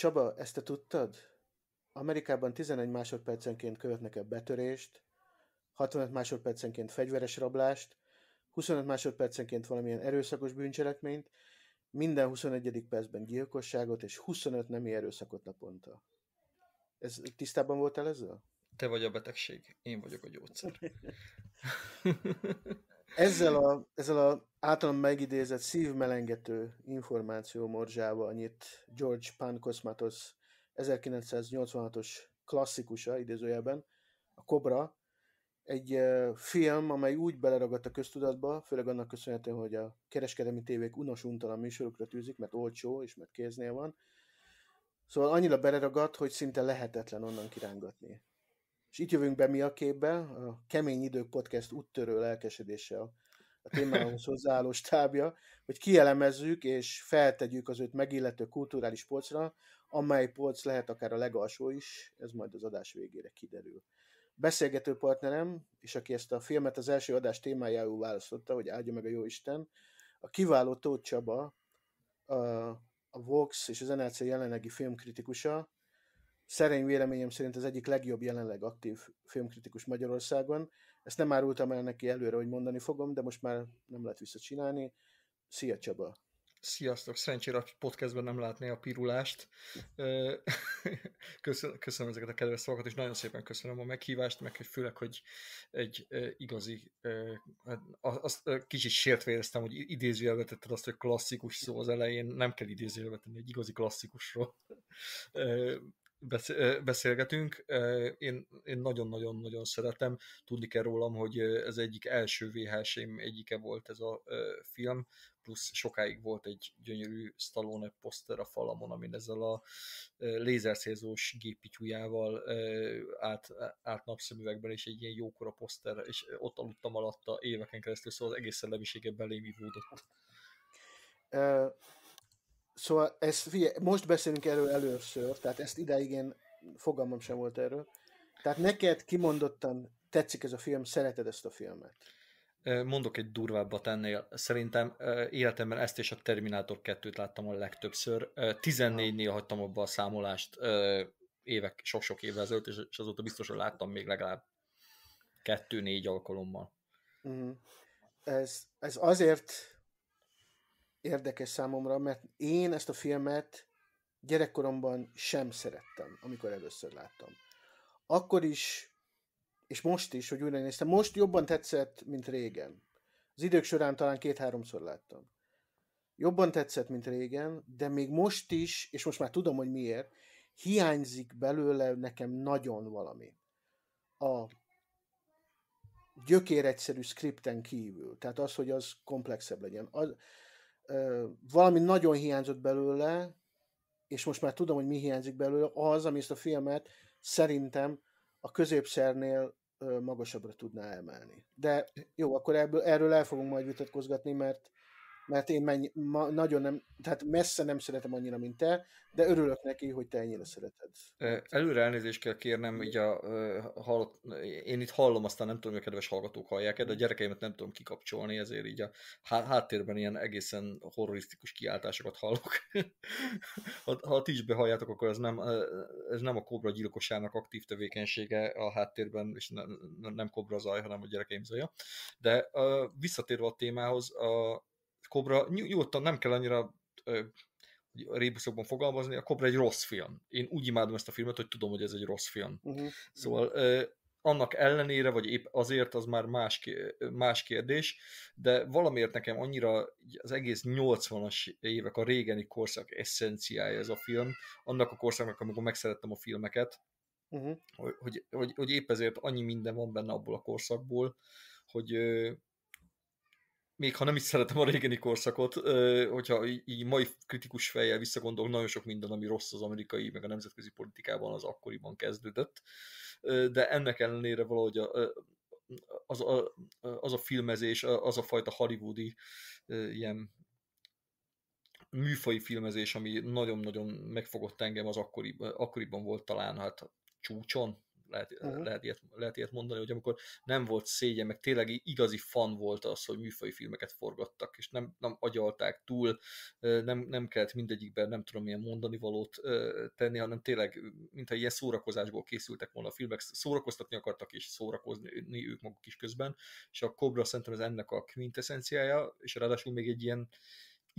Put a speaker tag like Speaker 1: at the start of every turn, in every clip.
Speaker 1: Csaba, ezt te tudtad? Amerikában 11 másodpercenként követnek el betörést, 65 másodpercenként fegyveres rablást, 25 másodpercenként valamilyen erőszakos bűncselekményt, minden 21. percben gyilkosságot és 25 nemi erőszakot naponta. Ez tisztában voltál ezzel?
Speaker 2: Te vagy a betegség, én vagyok a gyógyszer.
Speaker 1: Ezzel a, ezzel a általam megidézett szívmelengető információ morzsával annyit George Pankosmatos 1986-os klasszikusa idézőjelben, a Kobra, egy film, amely úgy beleragadt a köztudatba, főleg annak köszönhetően, hogy a kereskedelmi tévék a műsorokra tűzik, mert olcsó és mert kéznél van. Szóval annyira beleragadt, hogy szinte lehetetlen onnan kirángatni. És itt jövünk be mi a képbe, a Kemény Idők Podcast úttörő lelkesedéssel a témához hozzáálló stábja, hogy kielemezzük és feltegyük az őt megillető kulturális polcra, amely polc lehet akár a legalsó is, ez majd az adás végére kiderül. Beszélgető partnerem, és aki ezt a filmet az első adás témájául választotta, hogy áldja meg a jó Isten, a kiváló Tóth Csaba, a, a Vox és az NLC jelenlegi filmkritikusa, szerény véleményem szerint az egyik legjobb jelenleg aktív filmkritikus Magyarországon. Ezt nem árultam el neki előre, hogy mondani fogom, de most már nem lehet visszacsinálni. Szia Csaba!
Speaker 2: Sziasztok! Szerencsére a podcastben nem látné a pirulást. Köszön, köszönöm ezeket a kedves szavakat, és nagyon szépen köszönöm a meghívást, meg főleg, hogy egy igazi, hát azt kicsit sértve éreztem, hogy idézőjelbe tetted azt, hogy klasszikus szó az elején, nem kell idézőjelbe tenni, egy igazi klasszikusról beszélgetünk. Én, én nagyon-nagyon-nagyon szeretem. Tudni kell rólam, hogy ez egyik első vhs egyike volt ez a film, plusz sokáig volt egy gyönyörű Stallone poszter a falamon, amin ezzel a lézerszélzós gépityújával át, át napszemüvegben, és egy ilyen jókora poszter, és ott aludtam alatta éveken keresztül, szóval az egész szellemisége belém ivódott.
Speaker 1: Szóval ez, figyelj, most beszélünk erről először, tehát ezt ideig én fogalmam sem volt erről. Tehát neked kimondottan tetszik ez a film, szereted ezt a filmet.
Speaker 2: Mondok egy durvábbat ennél. Szerintem életemben ezt és a Terminátor 2-t láttam a legtöbbször. 14-nél hagytam abba a számolást évek, sok-sok évvel ezelőtt, és azóta biztos, hogy láttam még legalább kettő-négy alkalommal.
Speaker 1: Uh-huh. Ez, ez azért érdekes számomra, mert én ezt a filmet gyerekkoromban sem szerettem, amikor először láttam. Akkor is, és most is, hogy újra néztem, most jobban tetszett, mint régen. Az idők során talán két-háromszor láttam. Jobban tetszett, mint régen, de még most is, és most már tudom, hogy miért, hiányzik belőle nekem nagyon valami. A gyökér egyszerű skripten kívül. Tehát az, hogy az komplexebb legyen. Az, valami nagyon hiányzott belőle, és most már tudom, hogy mi hiányzik belőle, az, ami ezt a filmet szerintem a középszernél magasabbra tudná emelni. De jó, akkor ebből, erről el fogunk majd vitatkozgatni, mert mert én mennyi, ma, nagyon nem, tehát messze nem szeretem annyira, mint te, de örülök neki, hogy te ennyire szereted.
Speaker 2: Előre elnézést kell kérnem, így a, a hallott, én itt hallom, aztán nem tudom, hogy a kedves hallgatók hallják de a gyerekeimet nem tudom kikapcsolni, ezért így a háttérben ilyen egészen horrorisztikus kiáltásokat hallok. ha, ha ti is behalljátok, akkor ez nem, ez nem a kobra gyilkosának aktív tevékenysége a háttérben, és nem, nem kobra zaj, hanem a gyerekeim zaja. De visszatérve a témához, a, Kobra, nyugodtan nem kell annyira ö, rébuszokban fogalmazni, a kobra egy rossz film. Én úgy imádom ezt a filmet, hogy tudom, hogy ez egy rossz film. Uh-huh. Szóval ö, annak ellenére, vagy épp azért, az már más, más kérdés, de valamiért nekem annyira az egész 80-as évek, a régeni korszak eszenciája ez a film, annak a korszaknak, amikor megszerettem a filmeket, uh-huh. hogy, hogy, hogy épp ezért annyi minden van benne abból a korszakból, hogy még ha nem is szeretem a régeni korszakot, hogyha így mai kritikus fejjel visszagondolok, nagyon sok minden, ami rossz az amerikai, meg a nemzetközi politikában, az akkoriban kezdődött. De ennek ellenére valahogy a, az, a, az a filmezés, az a fajta hollywoodi ilyen műfai filmezés, ami nagyon-nagyon megfogott engem, az akkori, akkoriban volt talán hát csúcson, lehet, uh-huh. lehet, ilyet, lehet ilyet mondani, hogy amikor nem volt szégyen, meg tényleg igazi fan volt az, hogy műfai filmeket forgattak, és nem, nem agyalták túl, nem, nem kellett mindegyikben nem tudom milyen mondani valót tenni, hanem tényleg, mintha ilyen szórakozásból készültek volna a filmek, szórakoztatni akartak és szórakozni ők maguk is közben, és a Cobra szerintem ez ennek a quintessenciája, és ráadásul még egy ilyen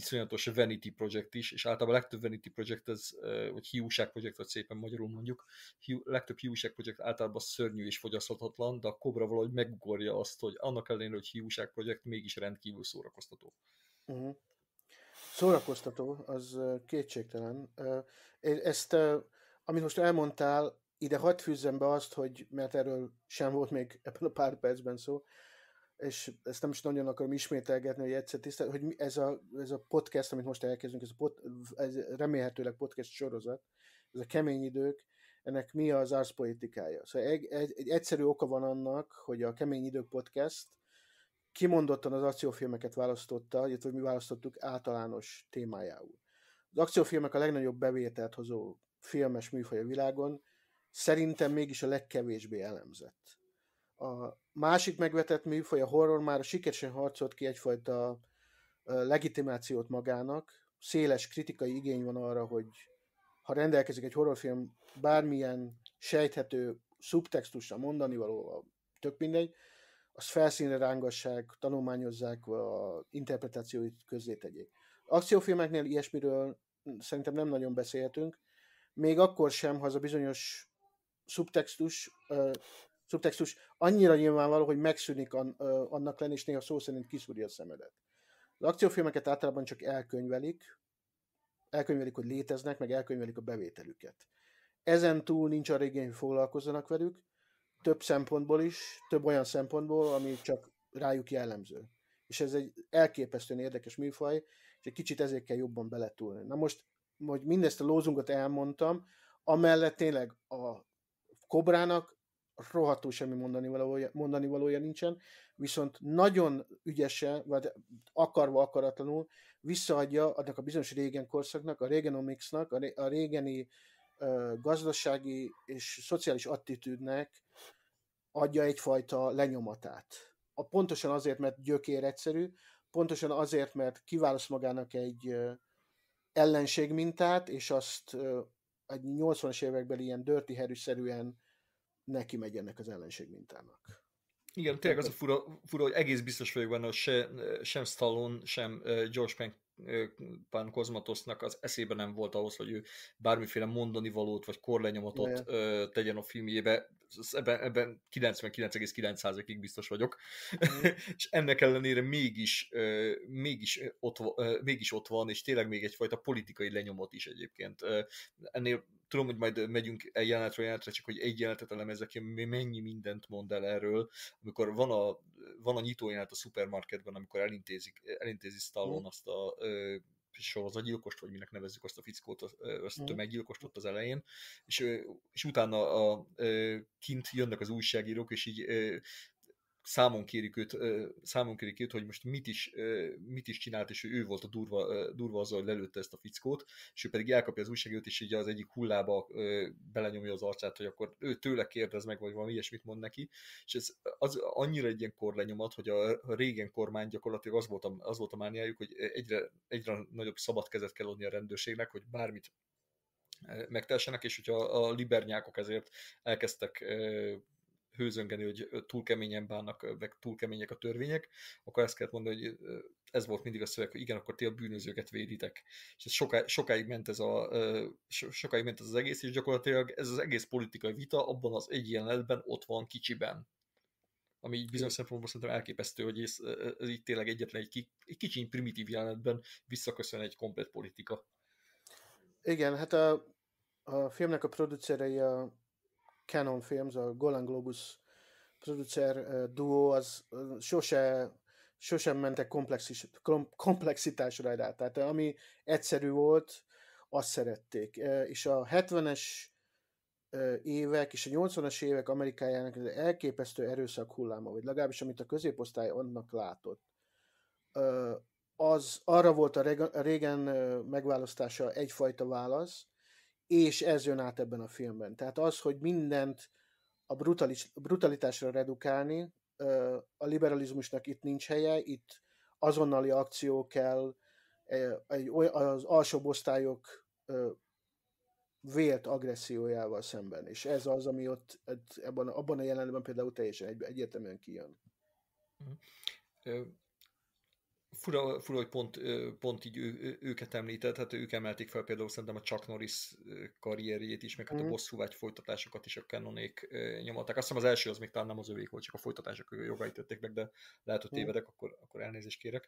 Speaker 2: iszonyatos Vanity Project is, és általában a legtöbb Vanity Project, az, vagy hiúság project vagy szépen magyarul mondjuk, hiú, legtöbb hiúság Project általában szörnyű és fogyaszthatatlan, de a Cobra valahogy megugorja azt, hogy annak ellenére, hogy hiúság Project mégis rendkívül szórakoztató.
Speaker 1: Uh-huh. Szórakoztató, az kétségtelen. Ezt, amit most elmondtál, ide hadd fűzzem be azt, hogy, mert erről sem volt még ebben a pár percben szó, és ezt nem is nagyon akarom ismételgetni, hogy egyszer tisztel, hogy ez a, ez a podcast, amit most elkezdünk, ez, a pot, ez remélhetőleg podcast sorozat, ez a kemény idők, ennek mi az arszpolitikája. Szóval egy, egy, egy egyszerű oka van annak, hogy a Kemény Idők Podcast kimondottan az akciófilmeket választotta, illetve mi választottuk általános témájául. Az akciófilmek a legnagyobb bevételt hozó filmes műfaj a világon, szerintem mégis a legkevésbé elemzett. A másik megvetett műfaj, a horror már sikeresen harcolt ki egyfajta legitimációt magának. Széles kritikai igény van arra, hogy ha rendelkezik egy horrorfilm bármilyen sejthető szubtextusra, mondani való, tök mindegy, azt felszínre rángassák, tanulmányozzák, a interpretációit közzétegyék. Akciófilmeknél ilyesmiről szerintem nem nagyon beszélhetünk, még akkor sem, ha az a bizonyos szubtextus szubtextus annyira nyilvánvaló, hogy megszűnik an, ö, annak lenni, és néha szó szerint kiszúrja a szemedet. Az akciófilmeket általában csak elkönyvelik, elkönyvelik, hogy léteznek, meg elkönyvelik a bevételüket. Ezen túl nincs a régén, hogy foglalkozzanak velük, több szempontból is, több olyan szempontból, ami csak rájuk jellemző. És ez egy elképesztően érdekes műfaj, és egy kicsit ezért kell jobban beletúlni. Na most, hogy mindezt a lózungot elmondtam, amellett tényleg a Kobrának rohadtul semmi mondani valója, mondani valója nincsen, viszont nagyon ügyesen, vagy akarva akaratlanul visszaadja annak a bizonyos régen korszaknak, a régenomicsnak a régeni uh, gazdasági és szociális attitűdnek adja egyfajta lenyomatát. A, pontosan azért, mert gyökér egyszerű, pontosan azért, mert kiválaszt magának egy uh, ellenségmintát, és azt uh, egy 80-as évekbeli ilyen dörti szerűen neki megy ennek az ellenség mintának. Igen, tényleg az a
Speaker 2: fura, fura hogy egész biztos vagyok benne, hogy se, sem Stallone, sem George Pan, Pan az eszébe nem volt ahhoz, hogy ő bármiféle mondani valót vagy korlenyomatot tegyen a filmjébe ebben, ebben 99,9%-ig biztos vagyok, mm. és ennek ellenére mégis, mégis, ott, mégis ott van, és tényleg még egyfajta politikai lenyomot is egyébként. Ennél tudom, hogy majd megyünk egy jelenetről jelenetre, csak hogy egy jelenetet elemezek, hogy mennyi mindent mond el erről, amikor van a, van a nyitójelenet a szupermarketben, amikor elintézik, elintézi Stallone mm. azt a sorozatgyilkost, vagy minek nevezzük azt a fickót, azt a mm. tömeggyilkost ott az elején, és, és utána a, kint jönnek az újságírók, és így számon kérik őt, számon kérik őt hogy most mit is, mit is csinált, és ő volt a durva, durva azzal, hogy lelőtte ezt a fickót, és ő pedig elkapja az újságot, és így az egyik hullába belenyomja az arcát, hogy akkor ő tőle kérdez meg, vagy valami ilyesmit mond neki, és ez az annyira egy ilyen korlenyomat, hogy a régen kormány gyakorlatilag az volt a, az volt a mániájuk, hogy egyre, egyre nagyobb szabad kezet kell adni a rendőrségnek, hogy bármit megtessenek, és hogyha a libernyákok ezért elkezdtek hőzöngeni, hogy túl keményen bánnak, meg túl kemények a törvények, akkor ezt kellett mondani, hogy ez volt mindig a szöveg, hogy igen, akkor ti a bűnözőket véditek. És ez soká, sokáig, ment ez a, sokáig ment ez az egész, és gyakorlatilag ez az egész politikai vita abban az egy jelenetben ott van kicsiben. Ami így bizonyos szempontból szerintem elképesztő, hogy ez, ez így tényleg egyetlen egy, egy kicsi primitív jelenetben visszaköszön egy komplet politika.
Speaker 1: Igen, hát a, a filmnek a producerei a Canon Films, a Golan Globus producer duo az sose, sosem mentek komplexis, komplexitás rajtát. Tehát ami egyszerű volt, azt szerették. És a 70-es évek és a 80-as évek Amerikájának az elképesztő erőszak hulláma, vagy legalábbis amit a középosztály annak látott, az arra volt a régen megválasztása egyfajta válasz, és ez jön át ebben a filmben. Tehát az, hogy mindent a brutalis, brutalitásra redukálni, a liberalizmusnak itt nincs helye, itt azonnali akció kell, az alsóbb osztályok vélt agressziójával szemben. És ez az, ami ott ebben, abban a jelenetben például teljesen egy, egyértelműen kijön.
Speaker 2: Mhm. Fura, fura hogy pont, pont így ő, őket említett, hát ők emelték fel például szerintem a Chuck Norris karrierjét is, meg hát a a mhm. bosszúvágy folytatásokat is a Canonék nyomották. Azt hiszem az első az még talán nem az övék volt, csak a folytatások jogait tették meg, de lehet, hogy mhm. tévedek, akkor, akkor elnézést kérek.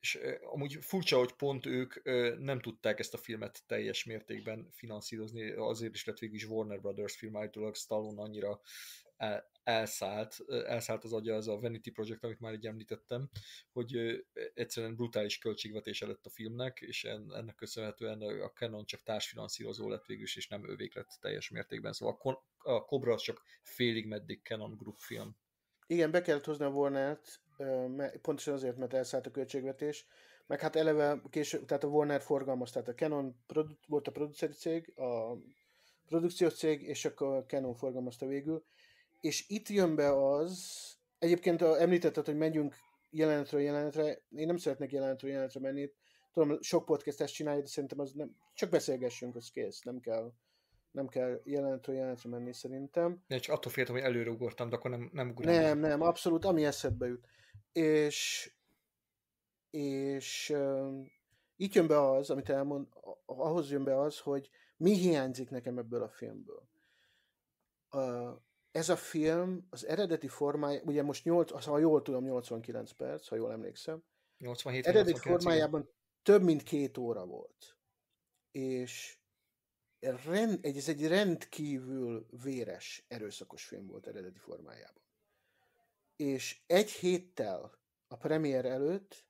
Speaker 2: És amúgy furcsa, hogy pont ők nem tudták ezt a filmet teljes mértékben finanszírozni, azért is lett végül is Warner Brothers film, állítólag Stallone annyira elszállt, elszállt az agya ez a Vanity Project, amit már így említettem, hogy egyszerűen brutális költségvetés előtt a filmnek, és ennek köszönhetően a Canon csak társfinanszírozó lett végül és nem övék lett teljes mértékben. Szóval a Cobra az csak félig meddig Canon Group film.
Speaker 1: Igen, be kellett a Warner-t, pontosan azért, mert elszállt a költségvetés, meg hát eleve később, tehát a Warner forgalmazta, tehát a Canon produ- volt a produceri cég, a produkciós cég, és csak a Canon forgalmazta végül, és itt jön be az, egyébként említetted, hogy megyünk jelenetről jelenetre, én nem szeretnék jelenetről jelenetre menni, tudom, sok podcast ezt csinálja, de szerintem az nem, csak beszélgessünk, az kész, nem kell, nem kell jelenetről jelenetre menni szerintem.
Speaker 2: Ne, csak attól féltem, hogy előre ugortam, de akkor nem, nem ugrottam. Nem,
Speaker 1: nem, abszolút, ami eszedbe jut. És, és uh, itt jön be az, amit elmond, ahhoz jön be az, hogy mi hiányzik nekem ebből a filmből. Uh, ez a film az eredeti formája, ugye most 8, ha jól tudom, 89 perc, ha jól emlékszem.
Speaker 2: 87 eredeti formájában
Speaker 1: több mint két óra volt. És rend, egy, ez egy rendkívül véres, erőszakos film volt eredeti formájában. És egy héttel a premier előtt,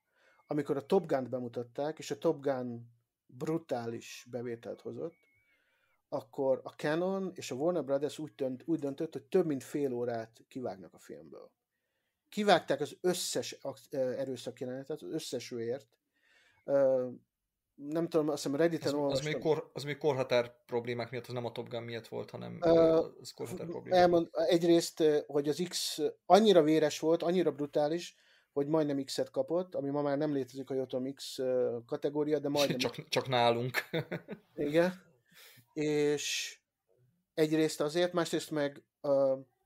Speaker 1: amikor a Top Gun-t bemutatták, és a Top Gun brutális bevételt hozott, akkor a Canon és a Warner Brothers úgy, dönt, úgy döntött, hogy több mint fél órát kivágnak a filmből. Kivágták az összes jelenetet, az összes őért. Nem tudom, azt hiszem Redditen az, olvastam. Az még, kor,
Speaker 2: az még korhatár problémák miatt, az nem a Top Gun miatt volt, hanem uh, az korhatár problémák. Elmond,
Speaker 1: egyrészt, hogy az X annyira véres volt, annyira brutális, hogy majdnem X-et kapott, ami ma már nem létezik a Jotom X kategória, de majdnem...
Speaker 2: Csak, csak nálunk.
Speaker 1: Igen és egyrészt azért, másrészt meg,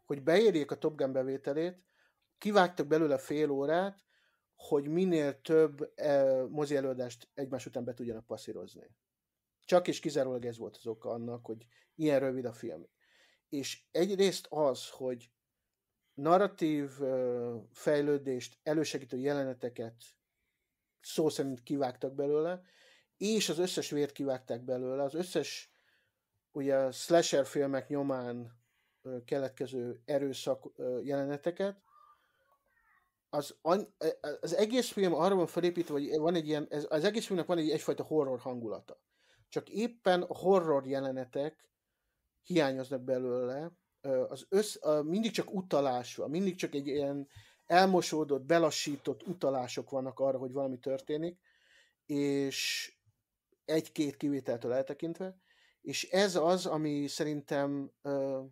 Speaker 1: hogy beérjék a Top Gun bevételét, kivágtak belőle fél órát, hogy minél több mozi előadást egymás után be tudjanak passzírozni. Csak és kizárólag ez volt az oka annak, hogy ilyen rövid a film. És egyrészt az, hogy narratív fejlődést, elősegítő jeleneteket szó szerint kivágtak belőle, és az összes vért kivágták belőle, az összes ugye a slasher filmek nyomán keletkező erőszak jeleneteket, az, e, e, az egész film arra van felépítve, hogy van egy ilyen, az egész filmnek van egy egyfajta horror hangulata. Csak éppen horror jelenetek hiányoznak belőle, az össz, mindig csak utalás van, mindig csak egy ilyen elmosódott, belassított utalások vannak arra, hogy valami történik, és egy-két kivételtől eltekintve, és ez az, ami szerintem ö,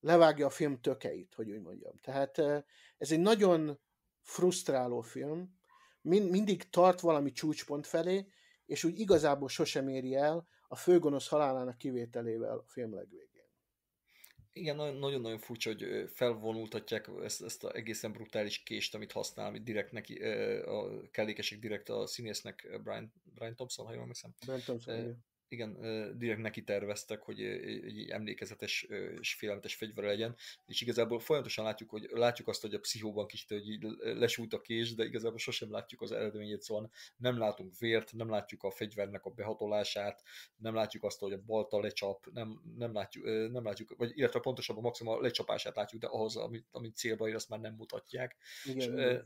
Speaker 1: levágja a film tökeit, hogy úgy mondjam. Tehát ö, ez egy nagyon frusztráló film, Mind, mindig tart valami csúcspont felé, és úgy igazából sosem éri el a főgonosz halálának kivételével a film legvégén.
Speaker 2: Igen, nagyon-nagyon furcsa, hogy felvonultatják ezt, ezt a egészen brutális kést, amit használ, amit direkt neki, a kellékesek direkt a színésznek, Brian, Brian Thompson, ha jól emlékszem. Brian Thompson, e, igen, direkt neki terveztek, hogy egy emlékezetes és félelmetes fegyver legyen, és igazából folyamatosan látjuk, hogy látjuk azt, hogy a pszichóban kicsit hogy így lesújt a kés, de igazából sosem látjuk az eredményét, szóval nem látunk vért, nem látjuk a fegyvernek a behatolását, nem látjuk azt, hogy a balta lecsap, nem, nem, látjuk, nem látjuk, vagy illetve pontosabban maximum a lecsapását látjuk, de ahhoz, amit, amit célba ér, azt már nem mutatják. Igen, és,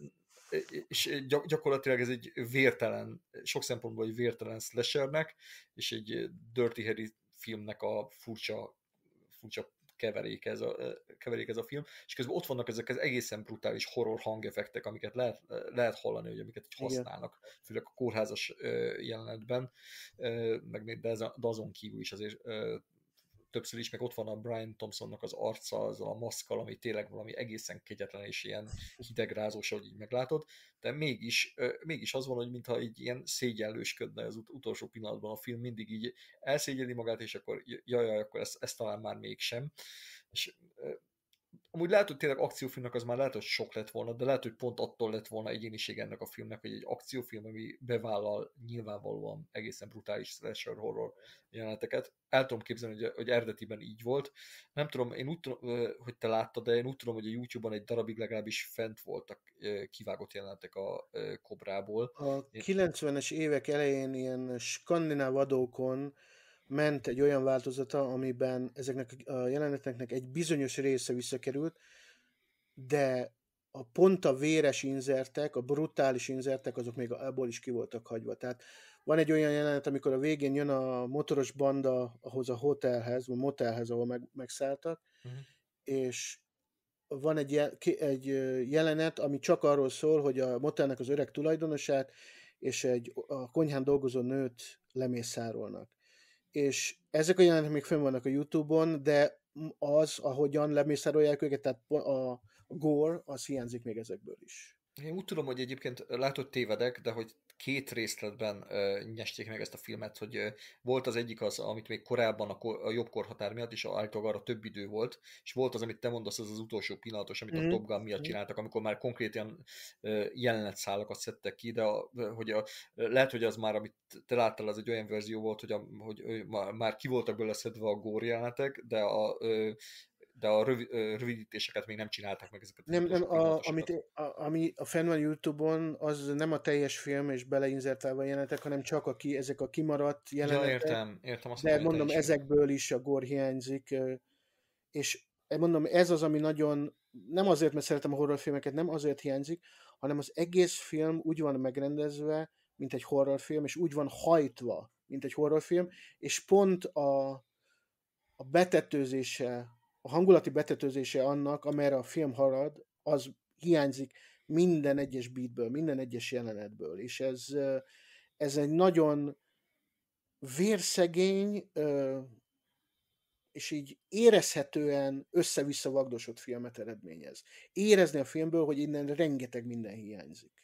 Speaker 2: és eh, gyakorlatilag ez egy vértelen, sok szempontból egy vértelen slashernek, és egy eh, Dirty Harry filmnek a furcsa, furcsa keverék ez, a, eh, keverék ez a film, és közben ott vannak ezek az egészen brutális horror hangefektek, amiket lehet, lehet hallani, hogy amiket használnak, Igen. főleg a kórházas jelenetben, meg még de, ez, de azon kívül is azért többször is, meg ott van a Brian Thompsonnak az arca, az a maszkal, ami tényleg valami egészen kegyetlen és ilyen hidegrázós, ahogy így meglátod, de mégis, mégis az van, hogy mintha egy ilyen szégyellősködne az ut- utolsó pillanatban a film, mindig így elszégyeli magát, és akkor jaj akkor ezt, ezt talán már mégsem. És amúgy lehet, hogy tényleg akciófilmnek az már lehet, hogy sok lett volna, de lehet, hogy pont attól lett volna egyéniség ennek a filmnek, hogy egy akciófilm, ami bevállal nyilvánvalóan egészen brutális slasher horror jeleneteket. El tudom képzelni, hogy, hogy eredetiben így volt. Nem tudom, én úgy tudom, hogy te láttad, de én úgy tudom, hogy a YouTube-on egy darabig legalábbis fent voltak kivágott jelenetek a kobrából.
Speaker 1: A én... 90-es évek elején ilyen skandináv adókon ment egy olyan változata, amiben ezeknek a jeleneteknek egy bizonyos része visszakerült, de a pont a véres inzertek, a brutális inzertek, azok még abból is ki voltak hagyva. Tehát van egy olyan jelenet, amikor a végén jön a motoros banda ahhoz a hotelhez, vagy motelhez, ahol meg, megszálltak, uh-huh. és van egy, egy jelenet, ami csak arról szól, hogy a motelnek az öreg tulajdonosát és egy a konyhán dolgozó nőt lemészárolnak és ezek a jelenetek még fönn vannak a Youtube-on, de az, ahogyan lemészárolják őket, tehát a gore, az hiányzik még ezekből is.
Speaker 2: Én úgy tudom, hogy egyébként látott tévedek, de hogy két részletben ö, nyesték meg ezt a filmet, hogy volt az egyik az, amit még korábban a, kor, a jobb korhatár miatt is állítólag arra több idő volt, és volt az, amit te mondasz, az az utolsó pillanatos, amit mm. a mhm. Top Gun miatt csináltak, amikor már konkrétan jelenetszálakat szedtek ki, de a, hogy a, lehet, hogy az már, amit te láttál, az egy olyan verzió volt, hogy, a, hogy már ki voltak belőle szedve a gór de a, ö, de a rövid, rövidítéseket még nem csinálták meg ezeket.
Speaker 1: Nem, nem, a, amit, a, ami a fenn van YouTube-on, az nem a teljes film és beleinzertálva jelenetek, hanem csak a ki, ezek a kimaradt jelenetek. Ja, értem, értem. Azt de mondom, ezekből is a gor hiányzik, és mondom, ez az, ami nagyon, nem azért, mert szeretem a horrorfilmeket, nem azért hiányzik, hanem az egész film úgy van megrendezve, mint egy horrorfilm, és úgy van hajtva, mint egy horrorfilm, és pont a, a betetőzése a hangulati betetőzése annak, amelyre a film harad, az hiányzik minden egyes beatből, minden egyes jelenetből, és ez, ez egy nagyon vérszegény, és így érezhetően össze-vissza vagdosott filmet eredményez. Érezni a filmből, hogy innen rengeteg minden hiányzik.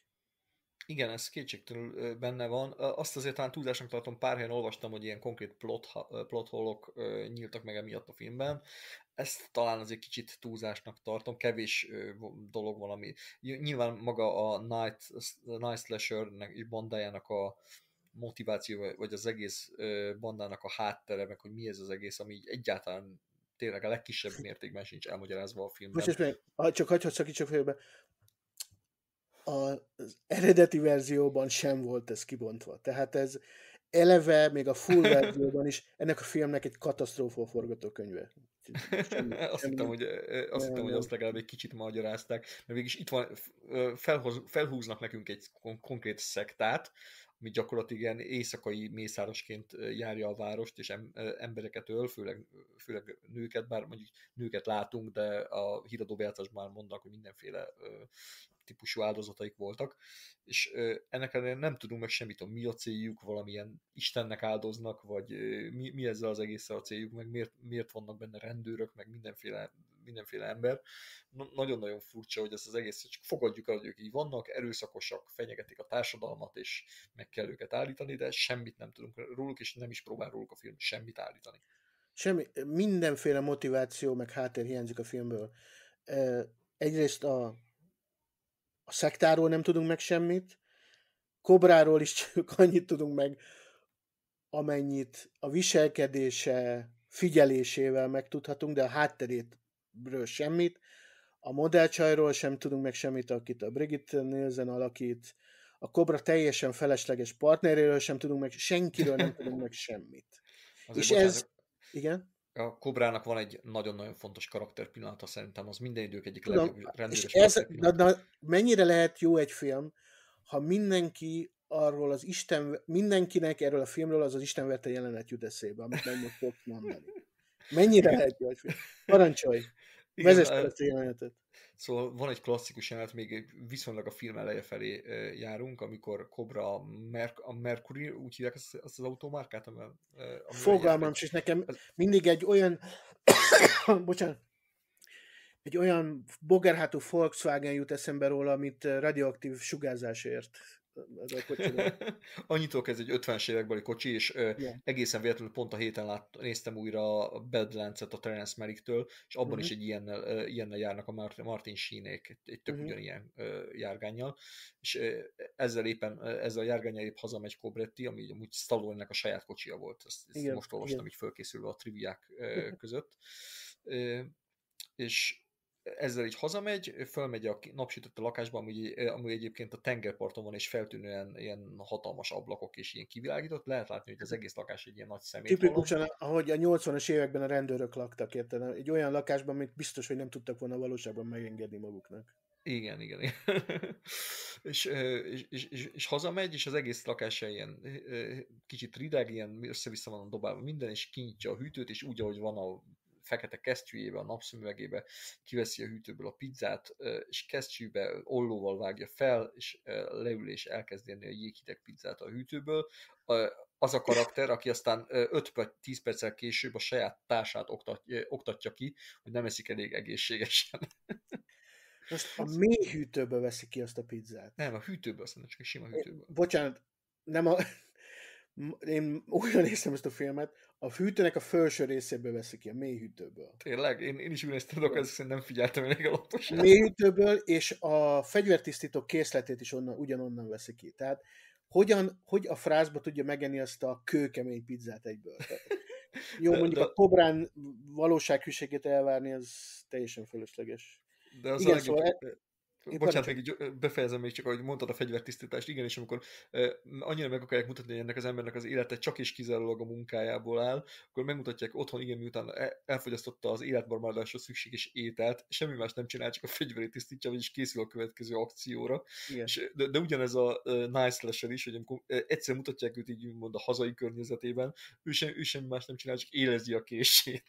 Speaker 2: Igen, ez kétségtől benne van. Azt azért talán túlzásnak tartom, pár helyen olvastam, hogy ilyen konkrét plot, plotholok nyíltak meg emiatt a filmben. Ezt talán azért kicsit túlzásnak tartom, kevés dolog van, ami... Nyilván maga a Night, Night slasher bandájának a motiváció, vagy az egész bandának a háttere, meg hogy mi ez az egész, ami így egyáltalán tényleg a legkisebb mértékben sincs elmagyarázva a filmben. Most ezt
Speaker 1: meg, csak hagyhatsz, csak szakítsak félbe az eredeti verzióban sem volt ez kibontva. Tehát ez eleve, még a full verzióban is, ennek a filmnek egy katasztrófa forgatókönyve.
Speaker 2: Semmi, azt semmi. hittem, hogy, azt, hittem, hogy azt legalább egy kicsit magyarázták, mert végig itt van, felhoz, felhúznak nekünk egy kon- konkrét szektát, ami gyakorlatilag ilyen éjszakai mészárosként járja a várost, és em- embereket öl, főleg, főleg nőket, bár mondjuk nőket látunk, de a híradó már mondnak, hogy mindenféle típusú áldozataik voltak, és ennek ellenére nem tudunk meg semmit, a mi a céljuk, valamilyen Istennek áldoznak, vagy mi, mi ezzel az egésszel a céljuk, meg miért, miért vannak benne rendőrök, meg mindenféle, mindenféle ember. Nagyon-nagyon furcsa, hogy ez az egész, csak fogadjuk el, hogy ők így vannak, erőszakosak, fenyegetik a társadalmat, és meg kell őket állítani, de semmit nem tudunk róluk, és nem is próbál róluk a film semmit állítani.
Speaker 1: Semmi, mindenféle motiváció, meg háttér hiányzik a filmből egyrészt a a szektáról nem tudunk meg semmit, Kobráról is csak annyit tudunk meg, amennyit a viselkedése figyelésével megtudhatunk, de a hátterétről semmit. A modellcsajról sem tudunk meg semmit, akit a Brigitte Nielsen alakít. A Kobra teljesen felesleges partneréről sem tudunk meg, senkiről nem tudunk meg semmit.
Speaker 2: Azért És bocsánat, ez... Igen? a Kobrának van egy nagyon-nagyon fontos karakter pillanata, szerintem az minden idők egyik Tudom, legjobb rendőrös és ez, na, na,
Speaker 1: mennyire lehet jó egy film, ha mindenki arról az Isten, mindenkinek erről a filmről az az Isten verte jelenet jut eszébe, amit nem fogok mondani.
Speaker 2: Mennyire lehet jó
Speaker 1: egy film? Parancsolj! Vezess eh, a jelenetet.
Speaker 2: Szóval van egy klasszikus jelenet, még viszonylag a film eleje felé járunk, amikor Cobra a, Mer- a Mercury, úgy hívják azt,
Speaker 1: azt az automárkát? Amivel,
Speaker 2: Fogalmam
Speaker 1: sincs nekem. Mindig egy olyan, bocsánat, egy olyan bogerhátú Volkswagen jut eszembe róla, amit radioaktív sugárzásért ez a kocsi.
Speaker 2: Annyitól kezd egy 50-es évekbeli kocsi, és yeah. egészen véletlenül pont a héten lát, néztem újra a Badlands-et a Terence Merricktől, és abban uh-huh. is mhm. egy ilyennel, ilyennel járnak a Martin sínék, egy, egy tök uh-huh. Mhm. ugyanilyen járgányjal, és ezzel éppen, ezzel a járgányjal épp hazamegy Cobretti, ami amúgy stallone a saját kocsia volt, ezt, ezt igen, most olvastam igen. így fölkészülve a triviák között, és ezzel így hazamegy, fölmegy a napsütött a lakásba, ami, eh, ami egyébként a tengerparton van, és feltűnően ilyen hatalmas ablakok és ilyen kivilágított. Lehet látni, hogy az egész lakás egy ilyen nagy szemét. Tipikusan,
Speaker 1: ahogy a 80-as években a rendőrök laktak, érted? Egy olyan lakásban, amit biztos, hogy nem tudtak volna valóságban megengedni maguknak. Igen, igen. igen.
Speaker 2: és, eh, és, és, és, és, hazamegy, és az egész lakása ilyen eh, kicsit rideg, ilyen össze-vissza van dobálva minden, és kinyitja a hűtőt, és úgy, ahogy van a fekete kesztyűjébe, a napszemüvegébe, kiveszi a hűtőből a pizzát, és kesztyűbe ollóval vágja fel, és leül és elkezd a jéghideg pizzát a hűtőből az a karakter, aki aztán 5 10 perccel később a saját társát oktatja, oktatja ki, hogy nem eszik elég egészségesen.
Speaker 1: Most a mély hűtőből veszi ki azt a pizzát. Nem, a hűtőből, szerintem csak a sima hűtőből. Bocsánat, nem a, én újra néztem ezt a filmet, a fűtőnek a felső részéből veszik ki, a mély hűtőből.
Speaker 2: Tényleg? Én, én is úgy néztem, de ezt nem figyeltem elég alaposan. Mély
Speaker 1: hűtőből, és a fegyvertisztító készletét is onnan, ugyanonnan veszik ki. Tehát hogyan, hogy a frázba tudja megenni azt a kőkemény pizzát egyből? jó, de, mondjuk de... a kobrán valósághűségét elvárni, az teljesen fölösleges. De az Igen, a legjobb, szóval... Én Bocsánat,
Speaker 2: még befejezem még csak, ahogy mondtad a fegyvertisztítást, igen, és amikor eh, annyira meg akarják mutatni, hogy ennek az embernek az élete csak is kizárólag a munkájából áll, akkor megmutatják otthon, igen, miután e, elfogyasztotta az életbarmaradásra szükséges ételt, semmi más nem csinál, csak a fegyverét tisztítja, vagyis készül a következő akcióra. Igen. És, de, de, ugyanez a Nice lesser is, hogy amikor egyszer mutatják őt így mond a hazai környezetében, ő, sem, ő semmi más nem csinál, csak élezi a kését.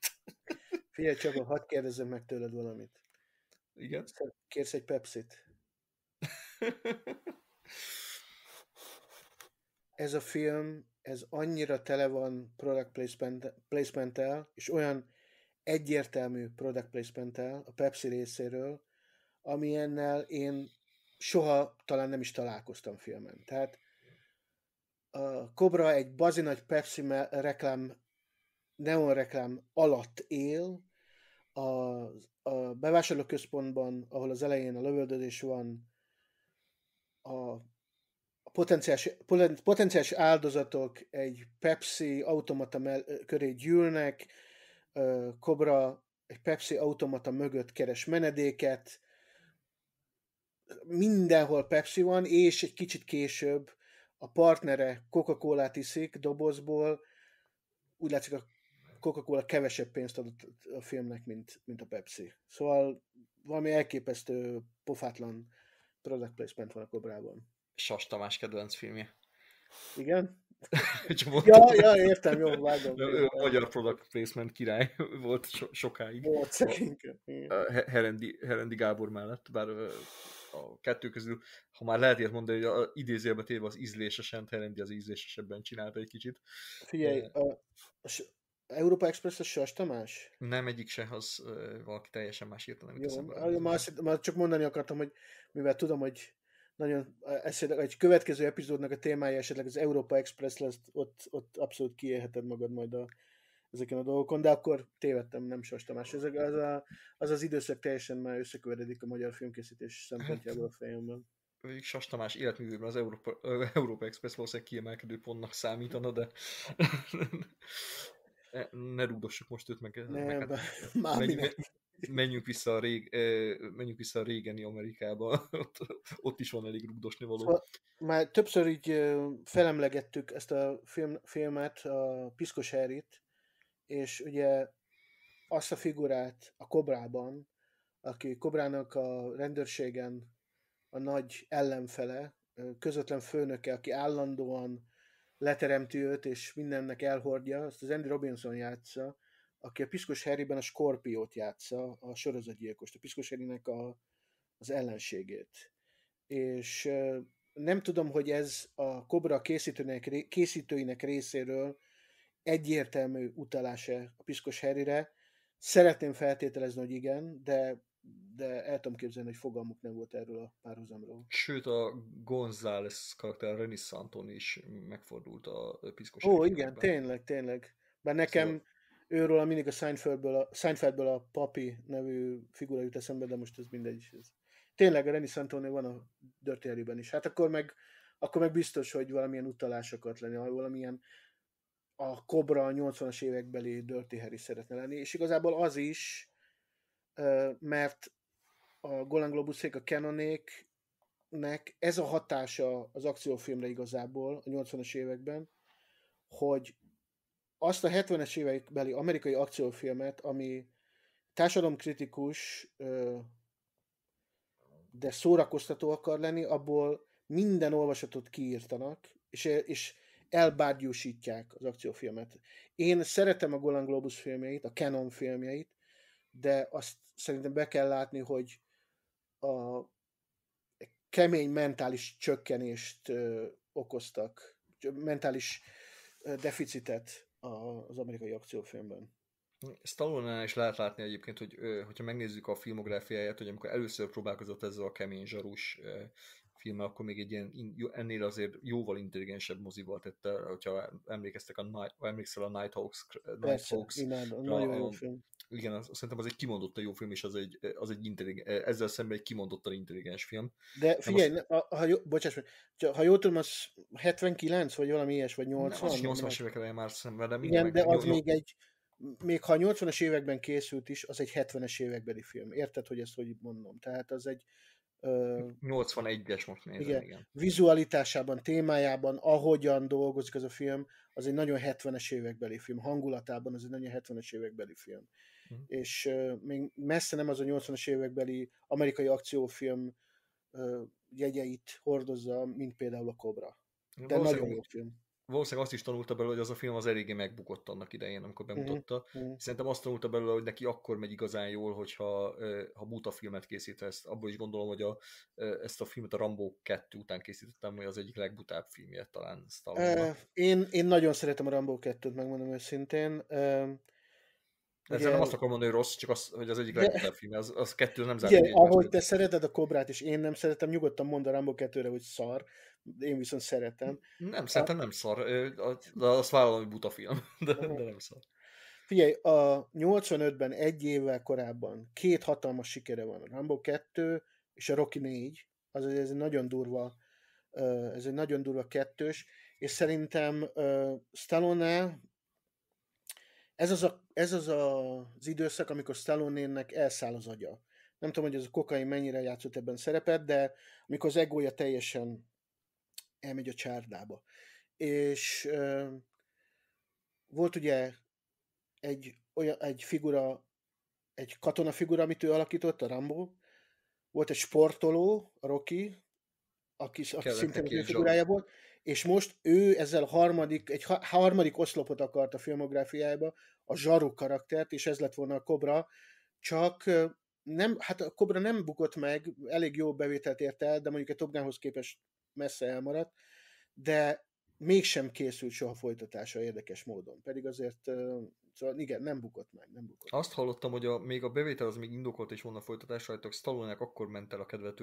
Speaker 1: Figyelj Csaba, hadd kérdezzem meg tőled valamit. Igen? Kérsz egy Pepsit. ez a film, ez annyira tele van product placement, placement és olyan egyértelmű product placement el a Pepsi részéről, ami én soha talán nem is találkoztam filmen. Tehát a Cobra egy bazinagy Pepsi reklám, neon reklám alatt él, a, a bevásárlóközpontban, ahol az elején a lövöldözés van, a, potenciális, potenciális áldozatok egy Pepsi automata mell- köré gyűlnek, Kobra egy Pepsi automata mögött keres menedéket, mindenhol Pepsi van, és egy kicsit később a partnere coca t iszik dobozból, úgy látszik a Coca-Cola kevesebb pénzt adott a filmnek, mint, mint a Pepsi. Szóval valami elképesztő, pofátlan product placement van a kobrában.
Speaker 2: Sas Tamás kedvenc filmje.
Speaker 1: Igen? ja, ja, értem, jó, vágom. Ő a
Speaker 2: magyar product placement király volt so- sokáig. Volt szekényként. Herendi, Herendi Gábor mellett, bár a kettő közül, ha már lehet ilyet mondani, hogy a, téve az ízlésesen, Herendi az ízlésesebben csinálta egy kicsit. Figyelj,
Speaker 1: a, Európa express es Sas Tamás?
Speaker 2: Nem, egyik se, az valaki teljesen más írta, Jó, már,
Speaker 1: más, már csak mondani akartam, hogy mivel tudom, hogy nagyon esetleg egy következő epizódnak a témája esetleg az Európa Express lesz, ott, ott abszolút kiélheted magad majd a, ezeken a dolgokon, de akkor tévedtem, nem Sas Tamás. Ez, az, a, az az időszak teljesen már összekeveredik a magyar filmkészítés szempontjából a hát, fejemben.
Speaker 2: Sas Tamás életművőben az Európa, Európa Express valószínűleg kiemelkedő pontnak számítana, de ne, ne rúgdossuk most őt meg. Nem, meg, hát, már menjünk, menjünk, vissza a rég, menjünk vissza a régeni Amerikába, ott, ott is van elég rúgdosni való. Szóval
Speaker 1: már többször így felemlegettük ezt a film, filmet, a Piszkos Herit, és ugye azt a figurát a Kobrában, aki Kobrának a rendőrségen a nagy ellenfele, közvetlen főnöke, aki állandóan leteremti őt, és mindennek elhordja, azt az Andy Robinson játsza, aki a Piszkos Harryben a Skorpiót játsza, a sorozatgyilkost, a Piszkos Harrynek a, az ellenségét. És nem tudom, hogy ez a Kobra készítőnek, készítőinek részéről egyértelmű utalása a Piszkos Harryre. Szeretném feltételezni, hogy igen, de de el tudom képzelni, hogy fogalmuk nem volt erről a párhuzamról.
Speaker 2: Sőt, a González karakter René Santon is megfordult a piszkos. Ó, oh, igen, tényleg,
Speaker 1: tényleg. Bár nekem szóval... őről mindig a Seinfeldből a, Seinfeldből a Papi nevű figura jut eszembe, de most ez mindegy. Ez... Tényleg a René Santoni van a Dirty Harry-ben is. Hát akkor meg, akkor meg biztos, hogy valamilyen utalásokat lenni, valamilyen a Cobra 80-as évekbeli Dirty Harry szeretne lenni, és igazából az is, mert a Golan Globuszék, a Canonéknek ez a hatása az akciófilmre igazából a 80-as években, hogy azt a 70-es évekbeli amerikai akciófilmet, ami társadalomkritikus, de szórakoztató akar lenni, abból minden olvasatot kiírtanak, és, e, és elbárgyúsítják az akciófilmet. Én szeretem a Golan Globus filmjeit, a Canon filmjeit, de azt szerintem be kell látni, hogy a kemény mentális csökkenést ö, okoztak, mentális ö, deficitet az amerikai akciófilmben.
Speaker 2: stallone is lehet látni egyébként, hogy ö, hogyha megnézzük a filmográfiáját, hogy amikor először próbálkozott ezzel a kemény zsarús filmmel, akkor még egy ilyen, ennél azért jóval intelligensebb mozival tette, hogyha emlékeztek a, emlékszel a Nighthawks, Hawks, Persze, imád, a, a, igen, az, szerintem az egy kimondottan jó film, és az egy, az egy ezzel szemben egy kimondottan intelligens film. De figyelj,
Speaker 1: nem, az... a, ha, jó, bocsáss meg, ha jól tudom, az 79, vagy valami ilyes, vagy 80? Nem, az 80-as
Speaker 2: évek már szemben, de Igen, meg, de az jó, még
Speaker 1: jó. egy, még ha 80-as években készült is, az egy 70-es évekbeli film. Érted, hogy ezt hogy mondom? Tehát az egy... Ö...
Speaker 2: 81-es most nézem, igen. igen.
Speaker 1: Vizualitásában, témájában, ahogyan dolgozik ez a film, az egy nagyon 70-es évekbeli film. Hangulatában az egy nagyon 70-es évekbeli film uh-huh. és uh, még messze nem az a 80-as évekbeli amerikai akciófilm uh, jegyeit hordozza, mint például a Cobra. De nagyon jó film.
Speaker 2: Valószínűleg azt is tanulta belőle, hogy az a film az eléggé megbukott annak idején, amikor mhm, bemutatta. Uh-huh. uh-huh. Szerintem azt tanulta belőle, hogy neki akkor megy igazán jól, hogyha ha buta filmet készít. Ezt abból is gondolom, hogy a, ezt a filmet a Rambo 2 után készítettem, hogy az egyik legbutább filmje talán. Uh,
Speaker 1: én, én nagyon szeretem a Rambo 2-t, megmondom őszintén. Uh, ezzel nem azt
Speaker 2: akarom mondani, hogy rossz, csak az, hogy az egyik legjobb film, az, az kettő nem zárja Igen, ahogy
Speaker 1: te szereted a kobrát, és én nem szeretem, nyugodtan mondd a Rambo kettőre hogy szar, én viszont szeretem.
Speaker 2: Nem, szeretem szerintem nem szar, de azt vállalom, hogy buta film, de, de
Speaker 1: nem szar. Figyelj, a 85-ben egy évvel korábban két hatalmas sikere van, a Rambo 2 és a Rocky 4, az ez egy nagyon durva, ez egy nagyon durva kettős, és szerintem uh, Stallone ez az, a, ez az a, az időszak, amikor Stallone-nek elszáll az agya. Nem tudom, hogy ez a kokain mennyire játszott ebben szerepet, de amikor az egója teljesen elmegy a csárdába. És ö, volt ugye egy, olyan, egy figura, egy katona figura, amit ő alakított, a Rambo, volt egy sportoló, a Rocky, aki, aki szintén az ő figurája volt, és most ő ezzel a harmadik, egy harmadik oszlopot akart a filmográfiájába, a zsaru karaktert, és ez lett volna a Kobra, csak nem, hát a Kobra nem bukott meg, elég jó bevételt ért el, de mondjuk a Top képes képest messze elmaradt, de mégsem készült soha folytatása érdekes módon, pedig azért Szóval igen, nem bukott meg, nem bukott
Speaker 2: Azt meg. hallottam, hogy a, még a bevétel az még indokolt és volna folytatásra, hogy Stallone-nek akkor ment el a kedve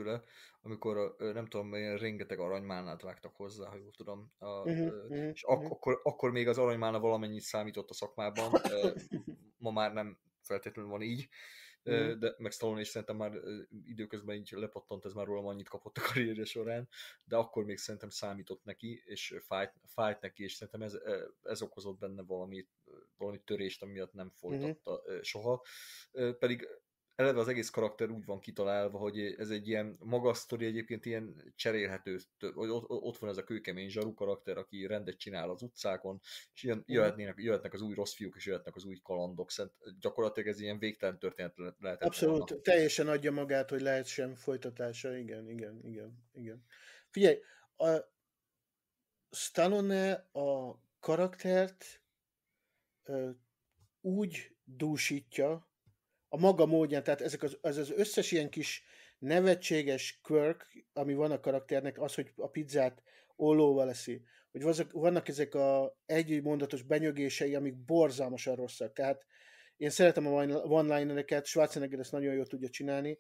Speaker 2: amikor amikor nem tudom, rengeteg aranymálnát vágtak hozzá, ha jól tudom. A, uh-huh, uh-huh, és ak- uh-huh. akkor, akkor még az aranymálna valamennyit számított a szakmában, ma már nem feltétlenül van így, Mm-hmm. de meg Stallone is szerintem már időközben így lepattant, ez már rólam annyit kapott a karrierje során, de akkor még szerintem számított neki, és fájt, fájt neki, és szerintem ez, ez okozott benne valami, valami törést, amiatt nem folytatta mm. soha. Pedig eleve az egész karakter úgy van kitalálva, hogy ez egy ilyen sztori, egyébként ilyen cserélhető, hogy ott van ez a kőkemény zsaru karakter, aki rendet csinál az utcákon, és ilyen, mhm. jöhetnének, jöhetnek az új rossz fiúk, és jöhetnek az új kalandok. Szerint gyakorlatilag ez ilyen végtelen történet lehet. Abszolút, volna. teljesen
Speaker 1: adja magát, hogy lehessen folytatása, igen, igen, igen, igen. Figyelj, a Stallone a karaktert úgy dúsítja, a maga módján, tehát ezek az, az, az összes ilyen kis nevetséges quirk, ami van a karakternek, az, hogy a pizzát ollóval eszi, hogy vannak ezek a egymondatos benyögései, amik borzalmasan rosszak. Tehát én szeretem a one-linereket, Schwarzenegger ezt nagyon jól tudja csinálni,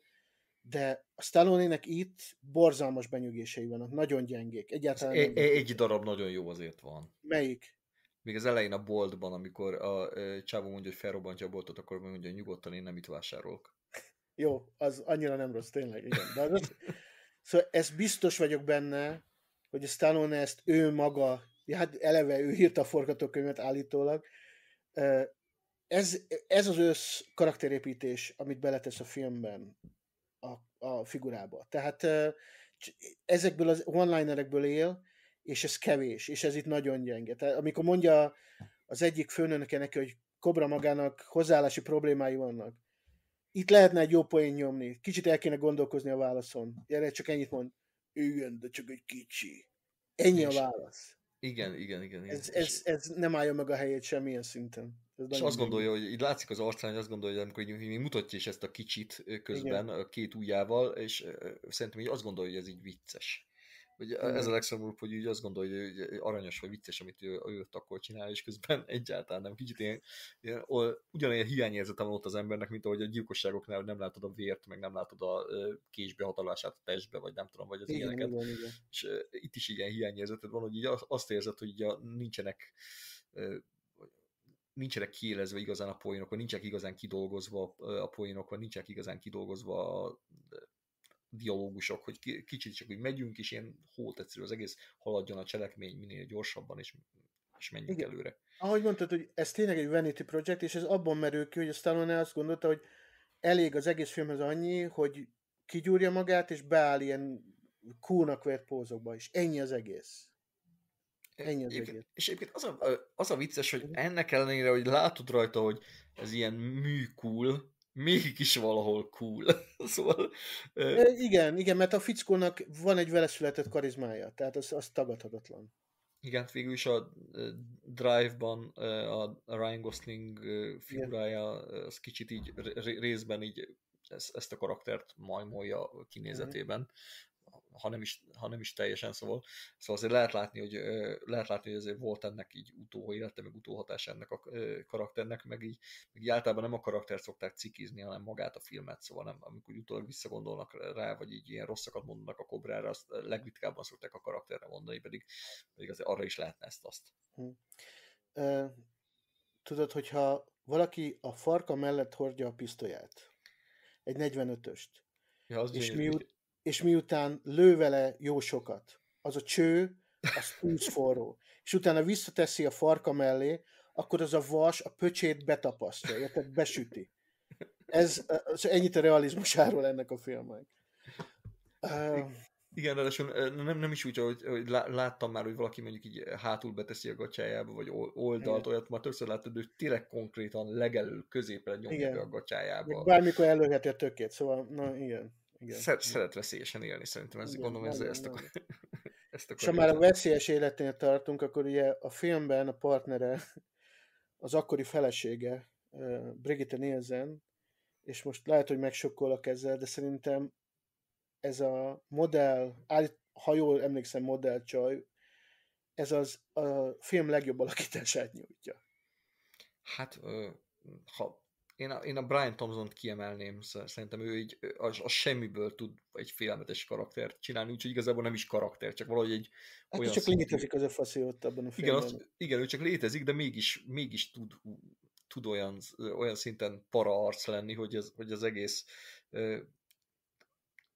Speaker 1: de a stallone itt borzalmas benyögései vannak, nagyon gyengék. Egyáltalán egy, egy
Speaker 2: darab nagyon jó azért van. Melyik? még az elején a boltban, amikor a csávó mondja, hogy felrobbantja a boltot, akkor mondja, hogy nyugodtan én nem itt vásárolok.
Speaker 1: Jó, az annyira nem rossz, tényleg, igen. De az, szóval ez biztos vagyok benne, hogy a Stallone ezt ő maga, hát eleve ő írta a forgatókönyvet állítólag, ez, ez az ősz karakterépítés, amit beletesz a filmben a, a figurába. Tehát ezekből az one-linerekből él, és ez kevés, és ez itt nagyon gyenge. Tehát amikor mondja az egyik főnöke neki, hogy Kobra magának hozzáállási problémái vannak, itt lehetne egy jó poén nyomni, kicsit el kéne gondolkozni a válaszon. Gyere, csak ennyit mond, igen de csak egy kicsi. Ennyi a válasz.
Speaker 2: Igen, igen, igen. igen. Ez,
Speaker 1: ez, ez nem állja meg a helyét semmilyen szinten. Ez és azt gondolja,
Speaker 2: hogy így látszik az arcán, hogy azt gondolja, hogy amikor így, így mutatja is ezt a kicsit közben igen. a két ujjával, és szerintem így azt gondolja, hogy ez így vicces. Ugye e, ez a legszomorúbb, hogy így azt gondolja, hogy, aranyos vagy vicces, amit ő, ő akkor csinál, és közben egyáltalán nem. Kicsit ilyen, ilyen ugyanilyen hiányérzetem ott az embernek, mint ahogy a gyilkosságoknál hogy nem látod a vért, meg nem látod a késbe hatalását a testbe, vagy nem tudom, vagy az igen, ilyeneket. Igen, igen. És itt is ilyen hiányérzeted van, hogy így azt érzed, hogy így a, nincsenek nincsenek kiélezve igazán a poénok, vagy nincsenek igazán kidolgozva a poénok, vagy nincsenek igazán kidolgozva a dialógusok, hogy kicsit csak úgy megyünk, és ilyen hót egyszerű az egész, haladjon a cselekmény minél gyorsabban, és, és menjünk
Speaker 1: Igen. előre. Ahogy mondtad, hogy ez tényleg egy Vanity Project, és ez abban merül ki, hogy a Stallone azt gondolta, hogy elég az egész filmhez annyi, hogy kigyúrja magát, és beáll ilyen kúnak vett pózokba és Ennyi az egész. Ennyi az egyébként, egész.
Speaker 2: És egyébként az a, az a vicces, hogy ennek ellenére, hogy látod rajta, hogy ez ilyen műkul, cool, mégis valahol cool. szóval, e...
Speaker 1: Igen, igen, mert a fickónak van egy veleszületett karizmája, tehát az, az tagadhatatlan.
Speaker 2: Igen, végül is a Drive-ban a Ryan Gosling figurája az kicsit így részben így ezt a karaktert majmolja mhm. kinézetében ha nem is, ha nem is teljesen, szóval, szóval azért lehet látni, hogy, lehet látni, hogy azért volt ennek így utóélete, meg utóhatás ennek a karakternek, meg így, meg így általában nem a karaktert szokták cikizni, hanem magát a filmet, szóval nem, amikor utólag visszagondolnak rá, vagy így ilyen rosszakat mondanak a kobrára, azt legritkábban szokták a karakterre mondani, pedig, pedig azért arra is lehetne ezt-azt.
Speaker 1: Hm. tudod, hogyha valaki a farka mellett hordja a pisztolyát, egy 45-öst, ja, az és, miut- és miután lő vele jó sokat, az a cső, az túlsz forró, és utána visszateszi a farka mellé, akkor az a vas a pöcsét betapasztja, érted? Besüti. Ez, ez ennyit a realizmusáról ennek a filmnek. Uh,
Speaker 2: igen, ráadásul nem, nem is úgy, hogy, hogy láttam már, hogy valaki mondjuk így hátul beteszi a gatyájába, vagy oldalt, igen. olyat már többször láttad, hogy tényleg konkrétan legelő középre nyomja igen. a gatyájába. Bármikor
Speaker 1: előheti a tökét, szóval, na igen igen.
Speaker 2: Szeret, veszélyesen élni, szerintem ez, igen, gondolom, ez, ezt, akar, ezt akar. És ha már a veszélyes
Speaker 1: életnél tartunk, akkor ugye a filmben a partnere, az akkori felesége, Brigitte Nielsen, és most lehet, hogy megsokkolok ezzel, de szerintem ez a modell, ha jól emlékszem, modell csaj, ez az a film legjobb alakítását nyújtja.
Speaker 2: Hát, ha én a, én a Brian Thompson-t kiemelném, szerintem ő így a, a semmiből tud egy félelmetes karaktert csinálni, úgyhogy igazából nem is karakter, csak valahogy egy hát olyan csak szintű... létezik
Speaker 1: az a faszi ott abban a filmben. Igen, az,
Speaker 2: igen, ő csak létezik, de mégis, mégis tud, tud olyan, olyan szinten para arc lenni, hogy, ez, hogy az egész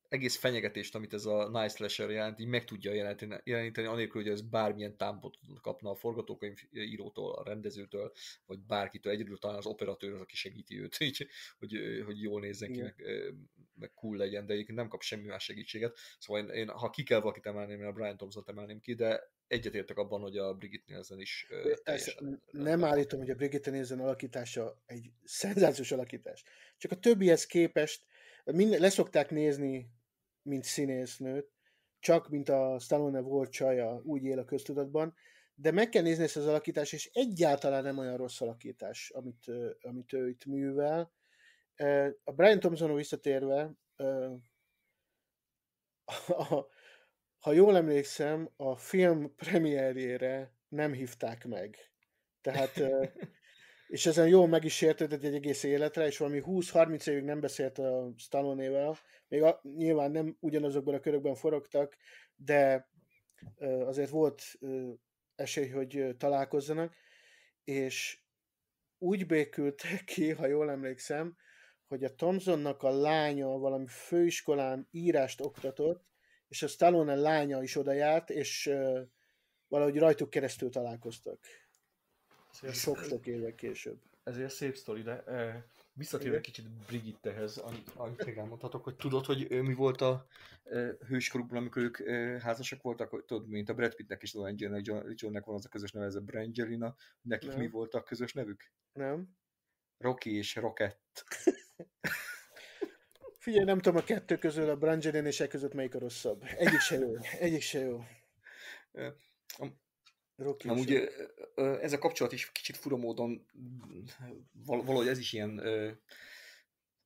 Speaker 2: egész fenyegetést, amit ez a Nice Slasher jelent, így meg tudja jelenteni, jeleníteni, anélkül, hogy ez bármilyen támpot kapna a forgatókönyv írótól, a rendezőtől, vagy bárkitől, egyedül talán az operatőr az, aki segíti őt, így, hogy, hogy jól nézzen ki, meg, meg cool legyen, de egyébként nem kap semmi más segítséget. Szóval én, én ha ki kell valakit emelném, én a Brian Thompson-t emelném ki, de egyetértek abban, hogy a Brigitte Nielsen is
Speaker 1: teljesen... Nem állítom, hogy a Brigitte Nielsen alakítása egy szenzációs alakítás. Csak a többihez képest minden, leszokták nézni mint színésznőt, csak mint a Stallone volt csaja, úgy él a köztudatban, de meg kell nézni ezt az alakítást, és egyáltalán nem olyan rossz alakítás, amit, amit ő itt művel. A Brian Thompson visszatérve, a, ha jól emlékszem, a film premierjére nem hívták meg. Tehát és ezen jól meg is sértődött egy egész életre, és valami 20-30 évig nem beszélt a Stallone-val, még a, nyilván nem ugyanazokban a körökben forogtak, de azért volt esély, hogy találkozzanak, és úgy békültek ki, ha jól emlékszem, hogy a Thomsonnak a lánya valami főiskolán írást oktatott, és a Stallone lánya is oda járt, és valahogy rajtuk keresztül találkoztak. Sok-sok évek később.
Speaker 2: egy szép sztori, de uh, visszatérve kicsit Brigittehez, amit, még elmondhatok, hogy tudod, hogy ő mi volt a uh, hőskorukban, amikor ők uh, házasak voltak, hogy, tudod, mint a Brad Pittnek és a Angelina Johnnek van az a közös neve, ez a Brangelina, nekik Nem. mi volt a közös nevük? Nem. Rocky és Rocket.
Speaker 1: Figyelj, nem tudom a kettő közül, a Brangelin és e között melyik a rosszabb. Egyik se jó. Egyik se jó. Rocky Amúgy
Speaker 2: ez a kapcsolat is kicsit furomódon módon, valahogy ez is ilyen,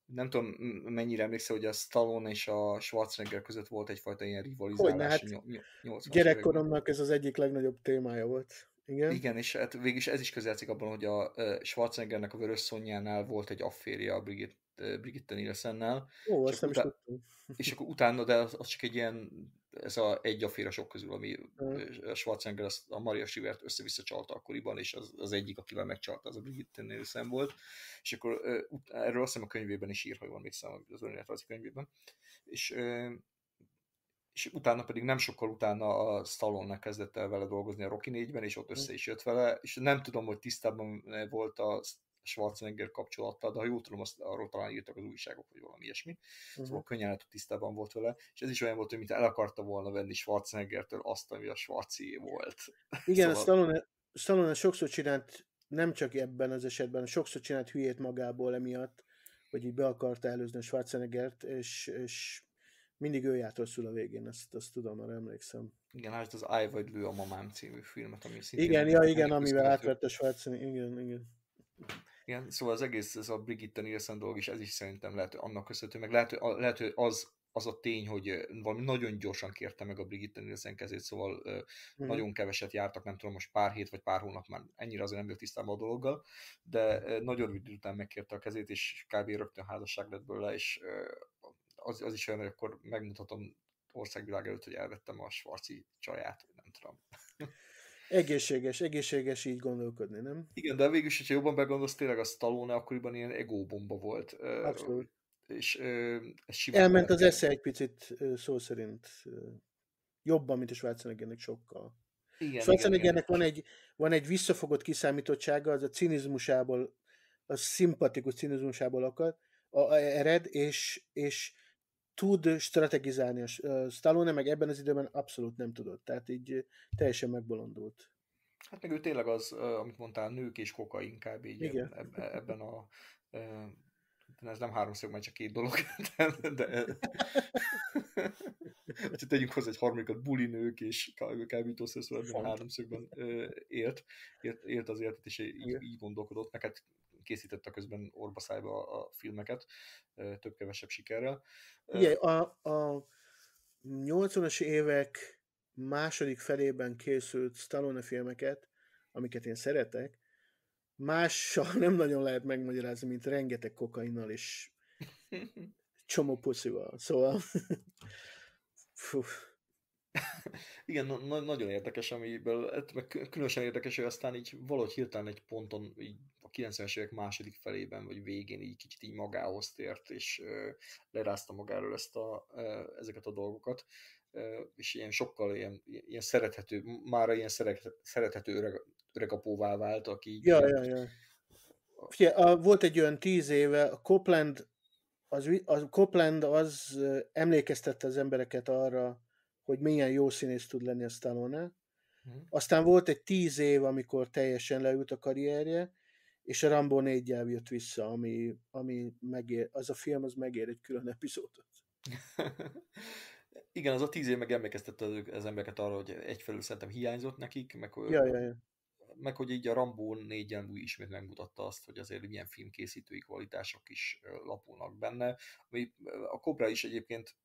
Speaker 2: nem tudom mennyire emlékszel, hogy a Stallone és a Schwarzenegger között volt egyfajta ilyen rivalizálás. Hogyne, hát gyerekkoromnak
Speaker 1: ez az egyik legnagyobb témája volt. Igen. Igen, és hát végülis ez is
Speaker 2: közjátszik abban, hogy a Schwarzeneggernek a Vörös Szonyánál volt egy afféria a Brigitte, Brigitte Nielsennel. Ó, és azt nem utá- is tudtam. És akkor utána, de az, az csak egy ilyen ez a egy a sok közül, ami mm. a Schwarzenegger azt, a Maria Sivert össze-vissza csalta akkoriban, és az, az egyik, akivel megcsalta, az a Brigitte Nielsen volt, és akkor erről azt hiszem a könyvében is ír, ha jól emlékszem, az önéletrajzi könyvében, és és utána pedig nem sokkal utána a Stallone kezdett el vele dolgozni a Rocky 4-ben, és ott össze mm. is jött vele, és nem tudom, hogy tisztában volt a Schwarzenegger kapcsolattal, de ha jól tudom, azt arról talán írtak az újságok, vagy valami ilyesmi. Uh-huh. Szóval könnyen lehet, hogy tisztában volt vele, és ez is olyan volt, hogy mint el akarta volna venni Schwarzeneggertől azt, ami a Schwarzi volt.
Speaker 1: Igen, szóval... Stallone, Stallone sokszor csinált, nem csak ebben az esetben, sokszor csinált hülyét magából emiatt, hogy így be akarta előzni a Schwarzeneggert, és, és mindig ő járt rosszul a végén, ezt, ezt tudom, arra emlékszem.
Speaker 2: Igen, hát az I vagy lő a mamám című filmet, ami szintén... Igen, ja, igen, amivel átvette
Speaker 1: Schwarzenegger, igen, igen.
Speaker 2: Igen, szóval az egész, ez a Brigitte Nielsen dolog is, ez is szerintem lehet, annak köszönhető, meg lehet, lehet hogy az, az a tény, hogy valami nagyon gyorsan kérte meg a Brigitte Nielsen kezét, szóval mm. nagyon keveset jártak, nem tudom, most pár hét vagy pár hónap már ennyire azért nem volt tisztában a dologgal, de mhm. nagyon idő után megkérte a kezét, és kb. rögtön házasság lett bőle, és az, az is olyan, hogy akkor megmutatom országvilág előtt, hogy elvettem a svarci csaját, nem tudom.
Speaker 1: Egészséges, egészséges így gondolkodni, nem?
Speaker 2: Igen, de végül is, hogyha jobban begondolsz, tényleg a Stallone akkoriban ilyen egóbomba volt. Abszolút. És ö, Elment az
Speaker 1: esze egy picit szó szerint jobban, mint a Schwarzeneggernek sokkal. Igen, Schwarzeneggernek igen, van, egy, van egy visszafogott kiszámítottsága, az a cinizmusából, a szimpatikus cinizmusából akad, a, a ered, és, és tud strategizálni a Stallone, meg ebben az időben abszolút nem tudott. Tehát így teljesen megbolondult.
Speaker 2: Hát meg ő tényleg az, amit mondtál, nők és koka inkább így Igen. E-, ebben, a ez nem háromszög, mert csak két dolog, de, de hogyha tegyünk hozzá egy harmadikat, nők és kábítószer, szóval ebben a háromszögben élt, élt, élt az életet, és így, így gondolkodott, meg hát készítette közben orbaszájba a filmeket,
Speaker 1: több-kevesebb sikerrel. Igen, a, a 80-as évek második felében készült Stallone filmeket, amiket én szeretek, mással nem nagyon lehet megmagyarázni, mint rengeteg kokainnal és csomó puszival. Szóval...
Speaker 2: Igen, na- nagyon érdekes, amiből hát meg különösen érdekes, hogy aztán így valahogy hirtelen egy ponton így a 90-es évek második felében, vagy végén így kicsit így magához tért, és lerázta magáról ezt a, ezeket a dolgokat, és ilyen sokkal ilyen, ilyen szerethető, mára ilyen szeret, szerethető öreg, öregapóvá vált, aki így... Ja, ja,
Speaker 1: ja. Figyelj, a, volt egy olyan tíz éve, a Copland az, a Copland az emlékeztette az embereket arra, hogy milyen jó színész tud lenni a Stallone. Mhm. Aztán volt egy tíz év, amikor teljesen leült a karrierje, és a Rambo 4 jött vissza, ami, ami megér, az a film az megér egy külön epizódot.
Speaker 2: Igen, az a tíz év meg emlékeztette az embereket arra, hogy egyfelől szerintem hiányzott nekik, meg, ja, ja, ja. meg hogy így a Rambo 4 új ismét megmutatta azt, hogy azért milyen filmkészítői kvalitások is lapulnak benne. Ami a Cobra is egyébként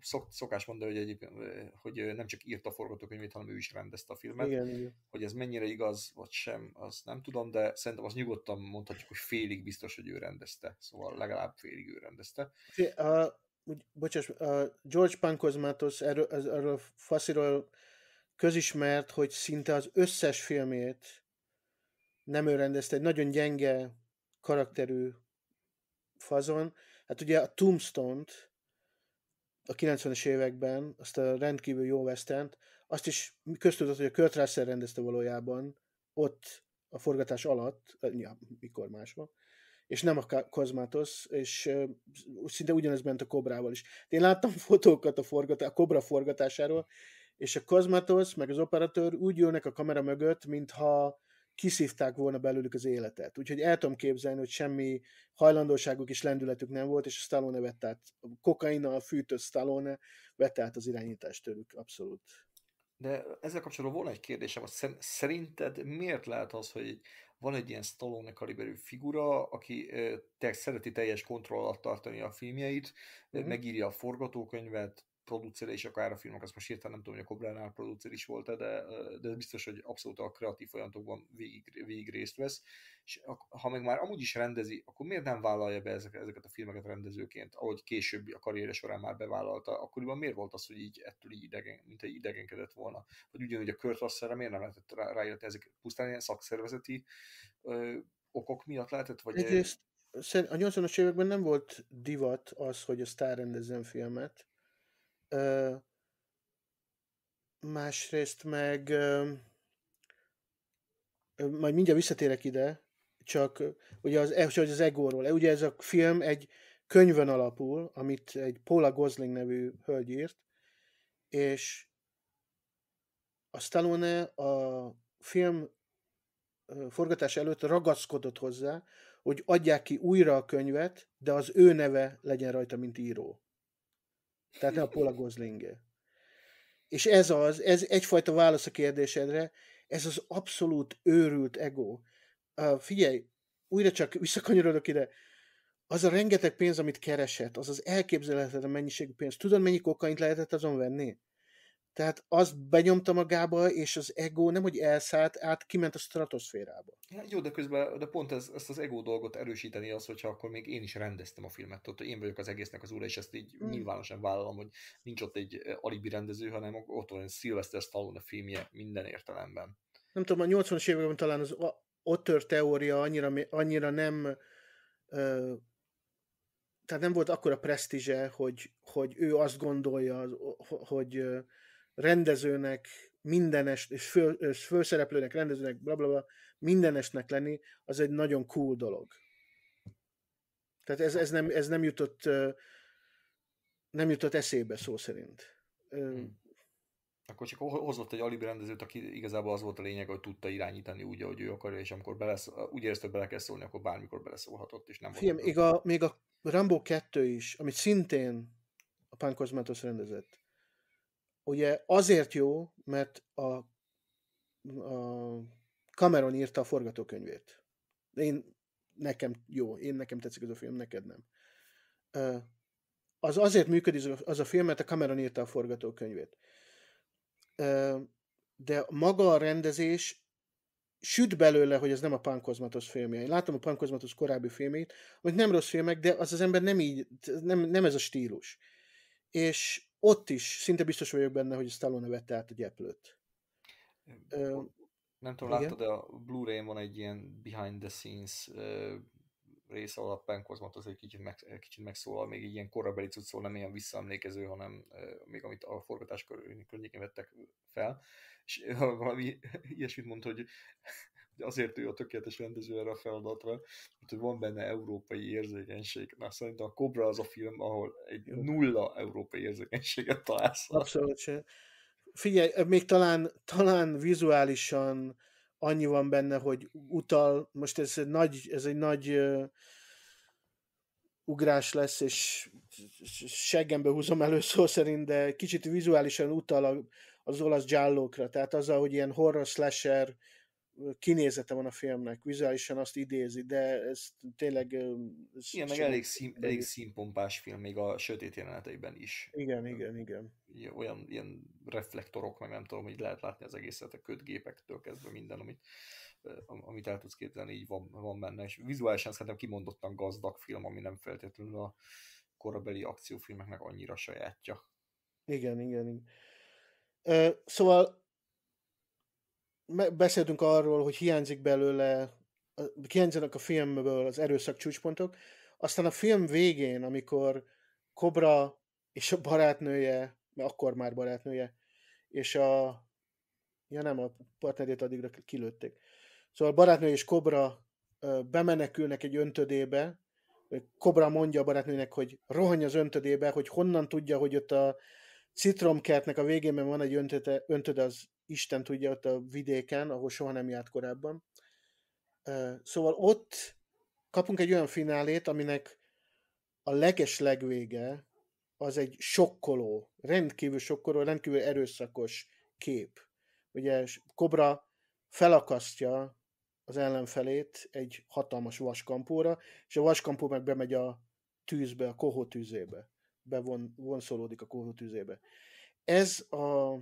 Speaker 2: szok, szokás mondani, hogy, egyébként, hogy nem csak írta a forgatókönyvét, hanem ő is rendezte a filmet. Igen, Hogy ez mennyire igaz, vagy sem, azt nem tudom, de szerintem az nyugodtan mondhatjuk, hogy félig biztos, hogy ő rendezte. Szóval legalább félig ő
Speaker 1: rendezte. a, uh, bocsáss, George Pankozmatos erről, erről fasziról közismert, hogy szinte az összes filmét nem ő rendezte, egy nagyon gyenge karakterű fazon. Hát ugye a Tombstone-t, a 90-es években, azt a rendkívül jó vesztent, azt is köztudott, hogy a Kurt Russell rendezte valójában ott a forgatás alatt, ja, mikor máshol, és nem a Kozmátos, és uh, szinte ugyanez ment a Kobrával is. én láttam fotókat a, forgatá- a Kobra forgatásáról, és a Kozmátos meg az operatőr úgy ülnek a kamera mögött, mintha kiszívták volna belőlük az életet. Úgyhogy el tudom képzelni, hogy semmi hajlandóságuk és lendületük nem volt, és a Stallone vett át, a kokainnal fűtött Stallone vett át az irányítást tőlük, abszolút.
Speaker 2: De ezzel kapcsolatban volna egy kérdésem, hogy szerinted miért lehet az, hogy van egy ilyen Stallone kaliberű figura, aki te szereti teljes kontroll alatt tartani a filmjeit, mm. megírja a forgatókönyvet, producer is akár a filmek, azt most hirtelen nem tudom, hogy a Kobránál producer is volt-e, de, eh, de biztos, hogy abszolút a kreatív folyamatokban végig, végig részt vesz, és ha meg már amúgy is rendezi, akkor miért nem vállalja be ezeket, ezeket a filmeket rendezőként, ahogy később a karriere során már bevállalta, akkoriban miért volt az, hogy így ettől így idegen, mint egy idegenkedett volna? Vagy ugyanúgy a Kurt Russell-re miért nem lehetett rá, rájött ezek pusztán ilyen szakszervezeti ö, okok miatt lehetett? Vagy Egyrészt
Speaker 1: a 80-as években nem volt divat az, hogy a sztár rendezzen filmet, másrészt meg majd mindjárt visszatérek ide, csak ugye az, e, hogy az egóról. E, ugye ez a film egy könyvön alapul, amit egy Paula Gosling nevű hölgy írt, és a Stallone a film forgatás előtt ragaszkodott hozzá, hogy adják ki újra a könyvet, de az ő neve legyen rajta, mint író. Tehát ne a Paula gosling És ez az, ez egyfajta válasz a kérdésedre, ez az abszolút őrült ego. Uh, figyelj, újra csak visszakanyarodok ide, az a rengeteg pénz, amit keresett, az az elképzelhetetlen mennyiségű pénz. Tudod, mennyi kokaint lehetett azon venni? Tehát azt benyomta magába, és az ego nem, hogy elszállt, át kiment a stratoszférába.
Speaker 2: Hát jó, de közben de pont ez, ezt az ego dolgot erősíteni az, hogyha akkor még én is rendeztem a filmet. Tehát én vagyok az egésznek az úra, és ezt így hmm. nyilvánosan vállalom, hogy nincs ott egy eh, alibi rendező, hanem ott van egy Sylvester Stallone filmje minden értelemben.
Speaker 1: Nem tudom, a 80-as években talán az Otter teória annyira, annyira nem ö, tehát nem volt akkora presztízse, hogy, hogy ő azt gondolja, hogy, hogy rendezőnek, mindenest, és, föl, és főszereplőnek, rendezőnek, blablabla, bla, bla, mindenestnek lenni, az egy nagyon cool dolog. Tehát ez, ez, nem, ez nem jutott nem jutott eszébe szó szerint. Hmm.
Speaker 2: Akkor csak hozott egy alibi rendezőt, aki igazából az volt a lényeg, hogy tudta irányítani úgy, ahogy ő akarja, és amikor belesz, úgy érezte, hogy bele kell szólni, akkor bármikor beleszólhatott, és nem Fiam, volt. Még a,
Speaker 1: még a Rambo 2 is, amit szintén a Pán Cosmatos rendezett, ugye azért jó, mert a, a Cameron írta a forgatókönyvét. Én nekem jó, én nekem tetszik ez a film, neked nem. Az azért működik az a film, mert a Cameron írta a forgatókönyvét. De maga a rendezés süt belőle, hogy ez nem a Pankozmatos filmje. Én látom a Pankozmatos korábbi filmét, hogy nem rossz filmek, de az az ember nem így, nem, nem ez a stílus. És ott is szinte biztos vagyok benne, hogy Stallone vette át a gyeplőt.
Speaker 2: Nem tudom, láttad, de a Blu-ray-n van egy ilyen behind the scenes része, ahol a Penkozmat az egy kicsit, meg, kicsit megszólal, még egy ilyen korabeli cuccol, szóval nem ilyen visszaemlékező, hanem még amit a forgatás környékén vettek fel, és valami ilyesmit mondta, hogy azért ő a tökéletes rendező erre a feladatra, mert hogy van benne európai érzékenység. Na szerintem a Cobra az a film, ahol egy nulla európai érzékenységet találsz. Abszolút
Speaker 1: sem. Figyelj, még talán, talán vizuálisan annyi van benne, hogy utal, most ez egy nagy, ez egy nagy uh, ugrás lesz, és seggembe húzom elő szó szerint, de kicsit vizuálisan utal a, az olasz dzsállókra, tehát az, hogy ilyen horror slasher kinézete van a filmnek, vizuálisan azt idézi, de ez tényleg... Ez igen, meg elég, szín, elég
Speaker 2: színpompás film, még a sötét jeleneteiben is.
Speaker 1: Igen, igen, igen.
Speaker 2: Olyan ilyen reflektorok, meg nem tudom, hogy lehet látni az egészet a ködgépektől kezdve minden, amit, amit el tudsz képzelni, így van, van benne. És vizuálisan szerintem kimondottan gazdag film, ami nem feltétlenül a korabeli akciófilmeknek annyira sajátja.
Speaker 1: Igen, igen, igen. szóval beszéltünk arról, hogy hiányzik belőle, hiányzanak a filmből az erőszak csúcspontok, aztán a film végén, amikor Kobra és a barátnője, mert akkor már barátnője, és a ja nem, a partnerét addigra kilőtték. Szóval a barátnő és Kobra bemenekülnek egy öntödébe, Kobra mondja a barátnőnek, hogy rohanj az öntödébe, hogy honnan tudja, hogy ott a citromkertnek a végén van egy öntöde, öntöde az Isten tudja, ott a vidéken, ahol soha nem járt korábban. Szóval ott kapunk egy olyan finálét, aminek a leges legvége az egy sokkoló, rendkívül sokkoló, rendkívül erőszakos kép. Ugye Kobra felakasztja az ellenfelét egy hatalmas vaskampóra, és a vaskampó meg bemegy a tűzbe, a kohó tűzébe. Bevonszolódik vonszolódik a kohó tűzébe. Ez a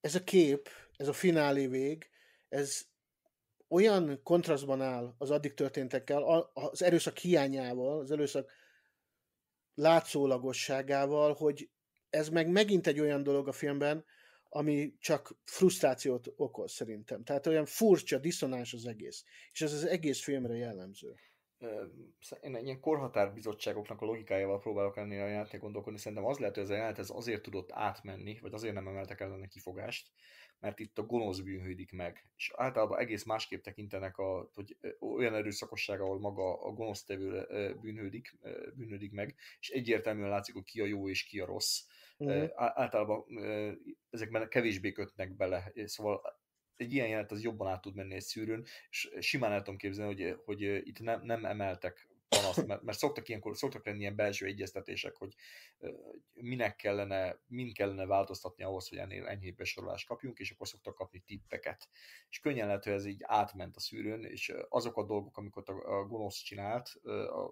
Speaker 1: ez a kép, ez a finálé vég, ez olyan kontrasztban áll az addig történtekkel, az erőszak hiányával, az erőszak látszólagosságával, hogy ez meg megint egy olyan dolog a filmben, ami csak frusztrációt okoz szerintem. Tehát olyan furcsa, diszonáns az egész. És ez az egész filmre jellemző
Speaker 2: én egy ilyen korhatárbizottságoknak a logikájával próbálok ennél a játék gondolkodni, szerintem az lehet, hogy ez a jelenet ez azért tudott átmenni, vagy azért nem emeltek ellene kifogást, mert itt a gonosz bűnhődik meg, és általában egész másképp tekintenek a, hogy olyan erőszakosság, ahol maga a gonosz tevő bűnhődik, bűnhődik meg, és egyértelműen látszik, hogy ki a jó és ki a rossz. Mm. Általában ezekben kevésbé kötnek bele, szóval egy ilyen jelet az jobban át tud menni egy szűrőn, és simán el tudom képzelni, hogy, hogy itt nem, nem emeltek panaszt, mert, mert szoktak ilyenkor, szoktak lenni ilyen belső egyeztetések, hogy minek kellene, min kellene változtatni ahhoz, hogy ennél enyhébb besorolást kapjunk, és akkor szoktak kapni tippeket. És könnyen lehet, hogy ez így átment a szűrőn, és azok a dolgok, amiket a, a gonosz csinált,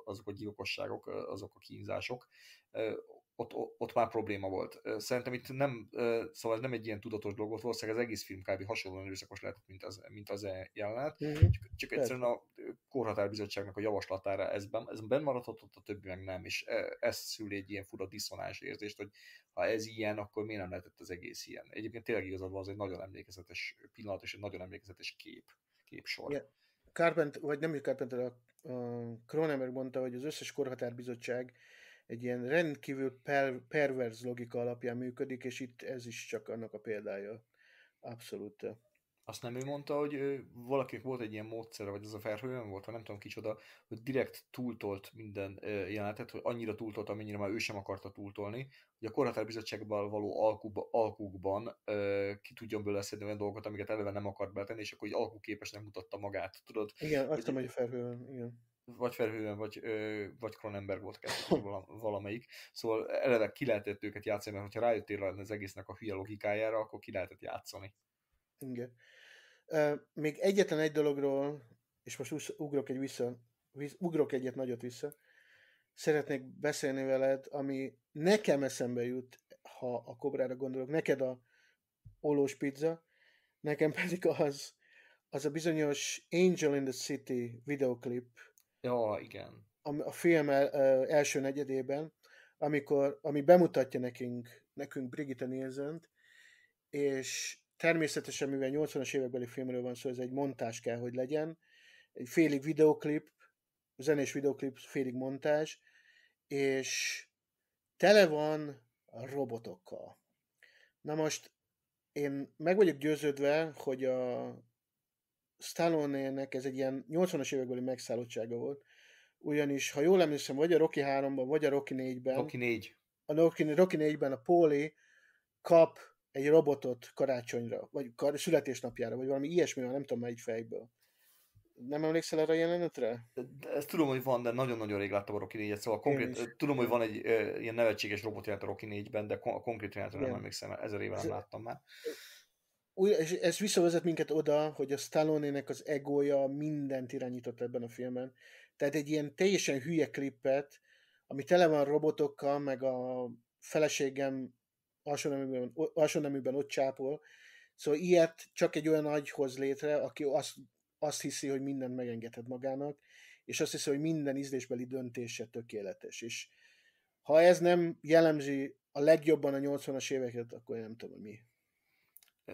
Speaker 2: azok a gyilkosságok, azok a kínzások, ott, ott már probléma volt. Szerintem itt nem, szóval nem egy ilyen tudatos dolog volt, valószínűleg az egész film kb. hasonlóan erőszakos lehetett, mint az, mint az e jelenet, mm-hmm. csak, csak egyszerűen a korhatárbizottságnak a javaslatára ez, ben, ez a többi meg nem, és ez szül egy ilyen fura diszonáns érzést, hogy ha ez ilyen, akkor miért nem lehetett az egész ilyen. Egyébként tényleg igazad van, az egy nagyon emlékezetes pillanat, és egy nagyon emlékezetes kép,
Speaker 1: képsor. Yeah. Carpenter, vagy nem ő Carpenter, a Cronenberg mondta, hogy az összes korhatárbizottság egy ilyen rendkívül per- perverz logika alapján működik, és itt ez is csak annak a példája. Abszolút.
Speaker 2: Azt nem ő mondta, hogy ő, valakinek volt egy ilyen módszer, vagy az a Verhoeven volt, vagy nem tudom kicsoda, hogy direkt túltolt minden jelenetet, hogy annyira túltolt, amennyire már ő sem akarta túltolni, hogy a korhatárbizottságban való alkub alkukban ö, ki tudjon belőle szedni olyan dolgokat, amiket eleve nem akart betenni, és akkor egy alkuképesnek mutatta magát, tudod? Igen,
Speaker 1: azt hogy, tudom, hogy igen
Speaker 2: vagy Verhoeven, vagy, ö, vagy Kronenberg volt kettő, valamelyik. Szóval eleve ki lehetett őket játszani, mert ha rájöttél rá az egésznek a hülye logikájára, akkor ki lehetett játszani.
Speaker 1: Igen. még egyetlen egy dologról, és most ugrok, egy vissza, ugrok egyet nagyot vissza, szeretnék beszélni veled, ami nekem eszembe jut, ha a kobrára gondolok, neked a olós pizza, nekem pedig az, az a bizonyos Angel in the City videoklip,
Speaker 2: Ja, igen.
Speaker 1: A, a film el, első negyedében, amikor, ami bemutatja nekünk, nekünk Brigitte nielsen és természetesen, mivel 80-as évekbeli filmről van szó, ez egy montás kell, hogy legyen, egy félig videoklip, zenés videoklip, félig montás, és tele van robotokkal. Na most én meg vagyok győződve, hogy a Stallone-nek ez egy ilyen 80-as évekbeli megszállottsága volt, ugyanis, ha jól emlékszem, vagy a Rocky 3-ban, vagy a Rocky 4-ben, Rocky 4. a Rocky, Rocky 4-ben a Póli kap egy robotot karácsonyra, vagy kar- születésnapjára, vagy valami ilyesmi, nem tudom már így fejből. Nem emlékszel erre a jelenetre?
Speaker 2: Ezt tudom, hogy van, de nagyon-nagyon rég láttam a Rocky 4-et, szóval konkrét, tudom, hogy van egy e, ilyen nevetséges robot jelent a Rocky 4-ben, de kon- konkrét jelenetre nem emlékszem, ezer éve nem láttam
Speaker 1: már új, és ez visszavezet minket oda, hogy a stallone az egója mindent irányított ebben a filmben. Tehát egy ilyen teljesen hülye klippet, ami tele van robotokkal, meg a feleségem alsó neműben ott csápol. Szóval ilyet csak egy olyan agy hoz létre, aki azt, azt hiszi, hogy mindent megengedhet magának, és azt hiszi, hogy minden ízlésbeli döntése tökéletes. És ha ez nem jellemzi a legjobban a 80-as éveket, akkor én nem tudom, hogy mi.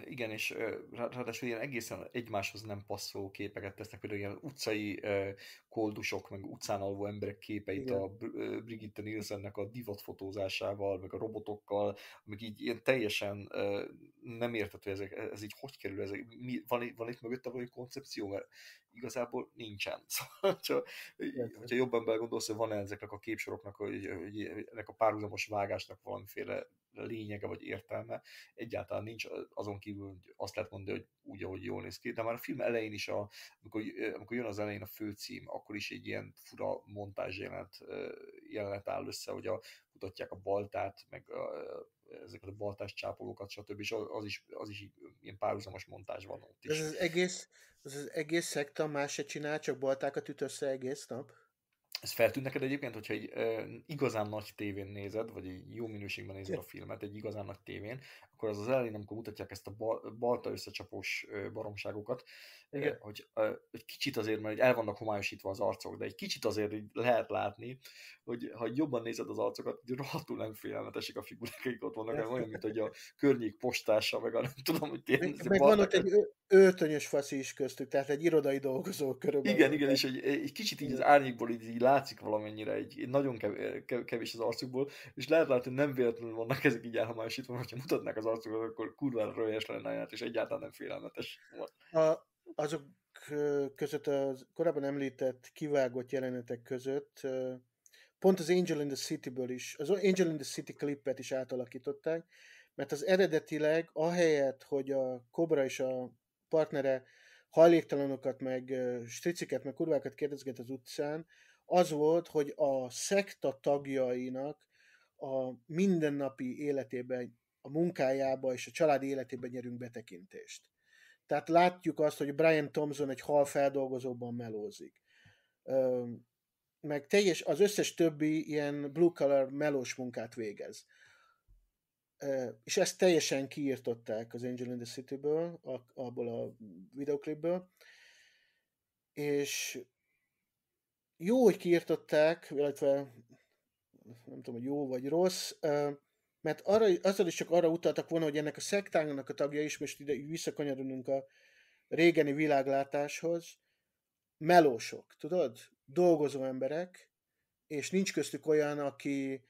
Speaker 2: Igen, és ráadásul ilyen egészen egymáshoz nem passzoló képeket tesznek, például ilyen utcai koldusok, meg utcán alvó emberek képeit Igen. a Brigitte Nielsennek a divatfotózásával, meg a robotokkal, meg így ilyen teljesen nem értető, ezek, ez így hogy kerül, ezek, mi, van, van itt mögötte valami koncepció, mert igazából nincsen. Szóval, hogyha, hogyha jobban belegondolsz, hogy van-e ezeknek a képsoroknak, hogy, hogy ennek a párhuzamos vágásnak valamiféle lényege vagy értelme, egyáltalán nincs azon kívül, hogy azt lehet mondani, hogy úgy, ahogy jól néz ki, de már a film elején is, a, amikor, amikor jön az elején a főcím, akkor is egy ilyen fura montázs jelenet, jelenet áll össze, hogy a, mutatják a baltát, meg a, ezeket a baltás csápolókat, stb. És az is, az is ilyen párhuzamos montás van ott
Speaker 1: is. Ez az egész, ez az egész szekta más se csinál, csak baltákat üt össze egész nap?
Speaker 2: Ez feltűnt neked egyébként, hogyha egy e, igazán nagy tévén nézed, vagy egy jó minőségben nézed a filmet, egy igazán nagy tévén, akkor az az elején, amikor mutatják ezt a bal, balta összecsapós baromságokat, Igen. hogy e, egy kicsit azért, mert el vannak homályosítva az arcok, de egy kicsit azért hogy lehet látni, hogy ha jobban nézed az arcokat, hogy rohadtul nem félelmetesek a figurák, akik ott vannak, olyan, mint hogy a környék postása, meg a nem tudom, hogy tényleg. Meg, meg van ott egy
Speaker 1: öltönyös faszi is köztük, tehát egy irodai dolgozó körülbelül. Igen,
Speaker 2: igen, és egy, egy kicsit így az árnyékból így, így látszik valamennyire, egy, egy nagyon kev, kev, kevés az arcukból, és lehet látni, hogy nem véletlenül vannak ezek így elhomályosítva, hogyha mutatnák az arcukat, akkor kurva rölyes lenne és egyáltalán nem félelmetes.
Speaker 1: A, azok között, a korábban említett kivágott jelenetek között pont az Angel in the City-ből is, az Angel in the City klipet is átalakították, mert az eredetileg ahelyett, hogy a Cobra és a partnere hajléktalanokat, meg striciket, meg kurvákat kérdezget az utcán, az volt, hogy a szekta tagjainak a mindennapi életében, a munkájába és a családi életében nyerünk betekintést. Tehát látjuk azt, hogy Brian Thompson egy hal feldolgozóban melózik. Meg teljes, az összes többi ilyen blue collar melós munkát végez és ezt teljesen kiirtották az Angel in the City-ből, abból a videoklipből, és jó, hogy kiirtották, illetve nem tudom, hogy jó vagy rossz, mert arra, azzal is csak arra utaltak volna, hogy ennek a szektának a tagja is, most ide visszakanyarodunk a régeni világlátáshoz, melósok, tudod? Dolgozó emberek, és nincs köztük olyan, aki,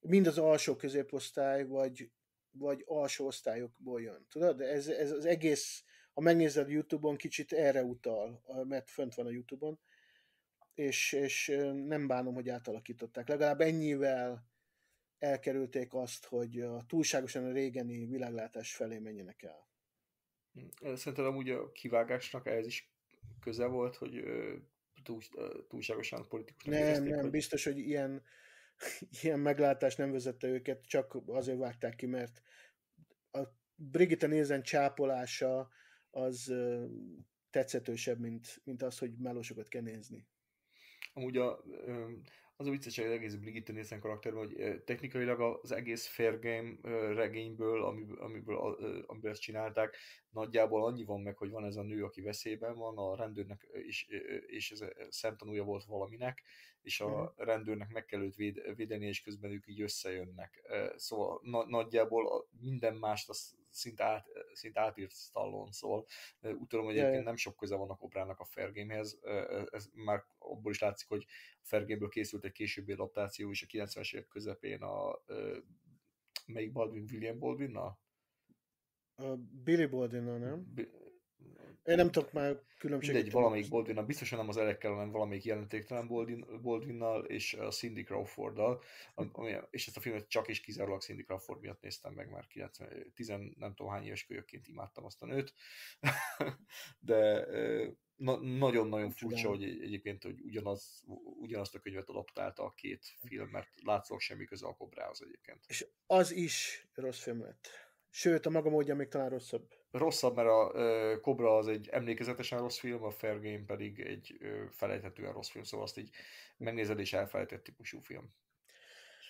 Speaker 1: mind az alsó középosztály, vagy, vagy alsó osztályokból jön. Tudod, de ez, ez az egész, ha megnézed YouTube-on, kicsit erre utal, mert fönt van a YouTube-on, és, és nem bánom, hogy átalakították. Legalább ennyivel elkerülték azt, hogy a túlságosan a régeni világlátás felé menjenek el.
Speaker 2: Hm. Szerintem amúgy a kivágásnak ez is köze volt, hogy túl, túlságosan politikusnak Nem, nem, hogy...
Speaker 1: biztos, hogy ilyen ilyen meglátás nem vezette őket, csak azért vágták ki, mert a Brigitte nézen csápolása az tetszetősebb, mint, mint az, hogy melósokat kell nézni.
Speaker 2: Amúgy a, az a vicces, hogy az egész Brigitte Nielsen karakter, hogy technikailag az egész Fair Game eh, regényből, amiből, amiből, eh, amiből ezt csinálták, nagyjából annyi van meg, hogy van ez a nő, aki veszélyben van, a rendőrnek eh, is, és ez szemtanúja volt valaminek, és a mhm. rendőrnek meg kell őt véd, védeni, és közben ők így összejönnek. Szóval na, nagyjából minden mást azt szinte, át, szinte átírt Stallone, szóval úgy tudom, hogy egyébként nem sok köze van a Kobrának a Fergémhez, ez már abból is látszik, hogy a Fairgameből készült egy későbbi adaptáció is a 90-es évek közepén a melyik Baldwin, William Baldwin-nal?
Speaker 1: Billy baldwin nem? Én nem tudok már különbséget. Mindegy,
Speaker 2: valamelyik Baldwin-nal, biztosan nem az elekkel, hanem valamelyik jelentéktelen Baldwin, nal és a Cindy Crawforddal, ami, és ezt a filmet csak és kizárólag Cindy Crawford miatt néztem meg már 90, 10, nem tudom hány éves kölyökként imádtam azt a nőt, de nagyon-nagyon furcsa, hogy egyébként hogy ugyanaz, ugyanazt a könyvet adaptálta a két film, mert látszólag semmi köze a kobrához egyébként. És
Speaker 1: az is rossz film lett. Sőt, a maga módja még talán rosszabb.
Speaker 2: Rosszabb, mert a ö, Cobra az egy emlékezetesen rossz film, a Fair Game pedig egy ö, felejthetően rossz film, szóval azt így megnézed és elfelejtett típusú film.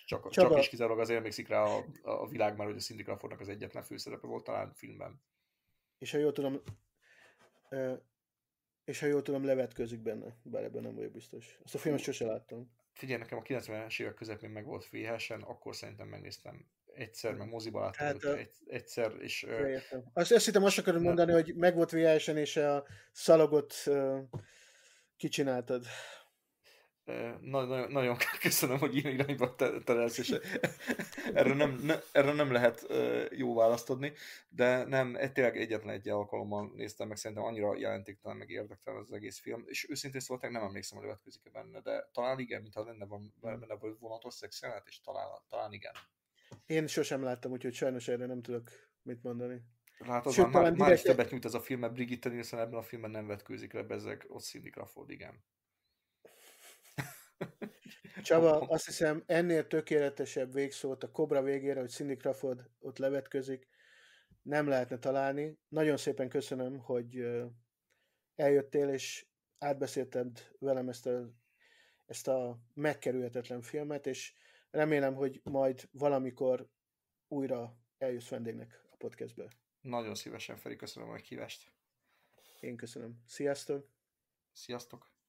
Speaker 1: Csak, Csaba. csak is
Speaker 2: kizárólag azért emlékszik rá a, a világ már, hogy a Cindy Crawfordnak az egyetlen főszerepe volt talán filmben.
Speaker 1: És ha jól tudom, és ha jól tudom, levetkőzik benne, bár ebben nem vagyok biztos. Azt a filmet sose láttam.
Speaker 2: Figyelj, nekem a 90-es évek közepén meg volt VHS-en, akkor szerintem megnéztem egyszer, meg hmm. moziba láttam hát, a... egyszer, és...
Speaker 1: Értem. Azt, azt hittem, azt akarod mondani, hogy meg volt vhs és a szalagot kicsináltad.
Speaker 2: Nagyon, nagyon, nagyon köszönöm, hogy ilyen irányba terelsz, és erre nem, ne, erre nem lehet jó választ adni, de nem, e, tényleg egyetlen egy alkalommal néztem meg, szerintem annyira jelentéktelen, meg érdektelen az egész film, és őszintén szólt, nem emlékszem, hogy következik-e benne, de talán igen, mintha lenne van hmm. benne vonatos szexjelenet, és talán, talán igen.
Speaker 1: Én sosem láttam, úgyhogy sajnos erre nem tudok mit mondani. Látod, Sőt, már, már is többet
Speaker 2: nyújt ez a film, mert Brigitte Nielsen ebben a filmben nem vetkőzik le, bezzeg, ott Cindy Crawford, igen.
Speaker 1: Csaba, azt hiszem ennél tökéletesebb végszót a Kobra végére, hogy Cindy Crawford ott levetkőzik, nem lehetne találni. Nagyon szépen köszönöm, hogy eljöttél, és átbeszélted velem ezt a, ezt a megkerülhetetlen filmet, és Remélem, hogy majd valamikor újra eljössz vendégnek a podcastből.
Speaker 2: Nagyon szívesen, Feri, köszönöm a kívást. Én köszönöm.
Speaker 1: Sziasztok!
Speaker 2: Sziasztok!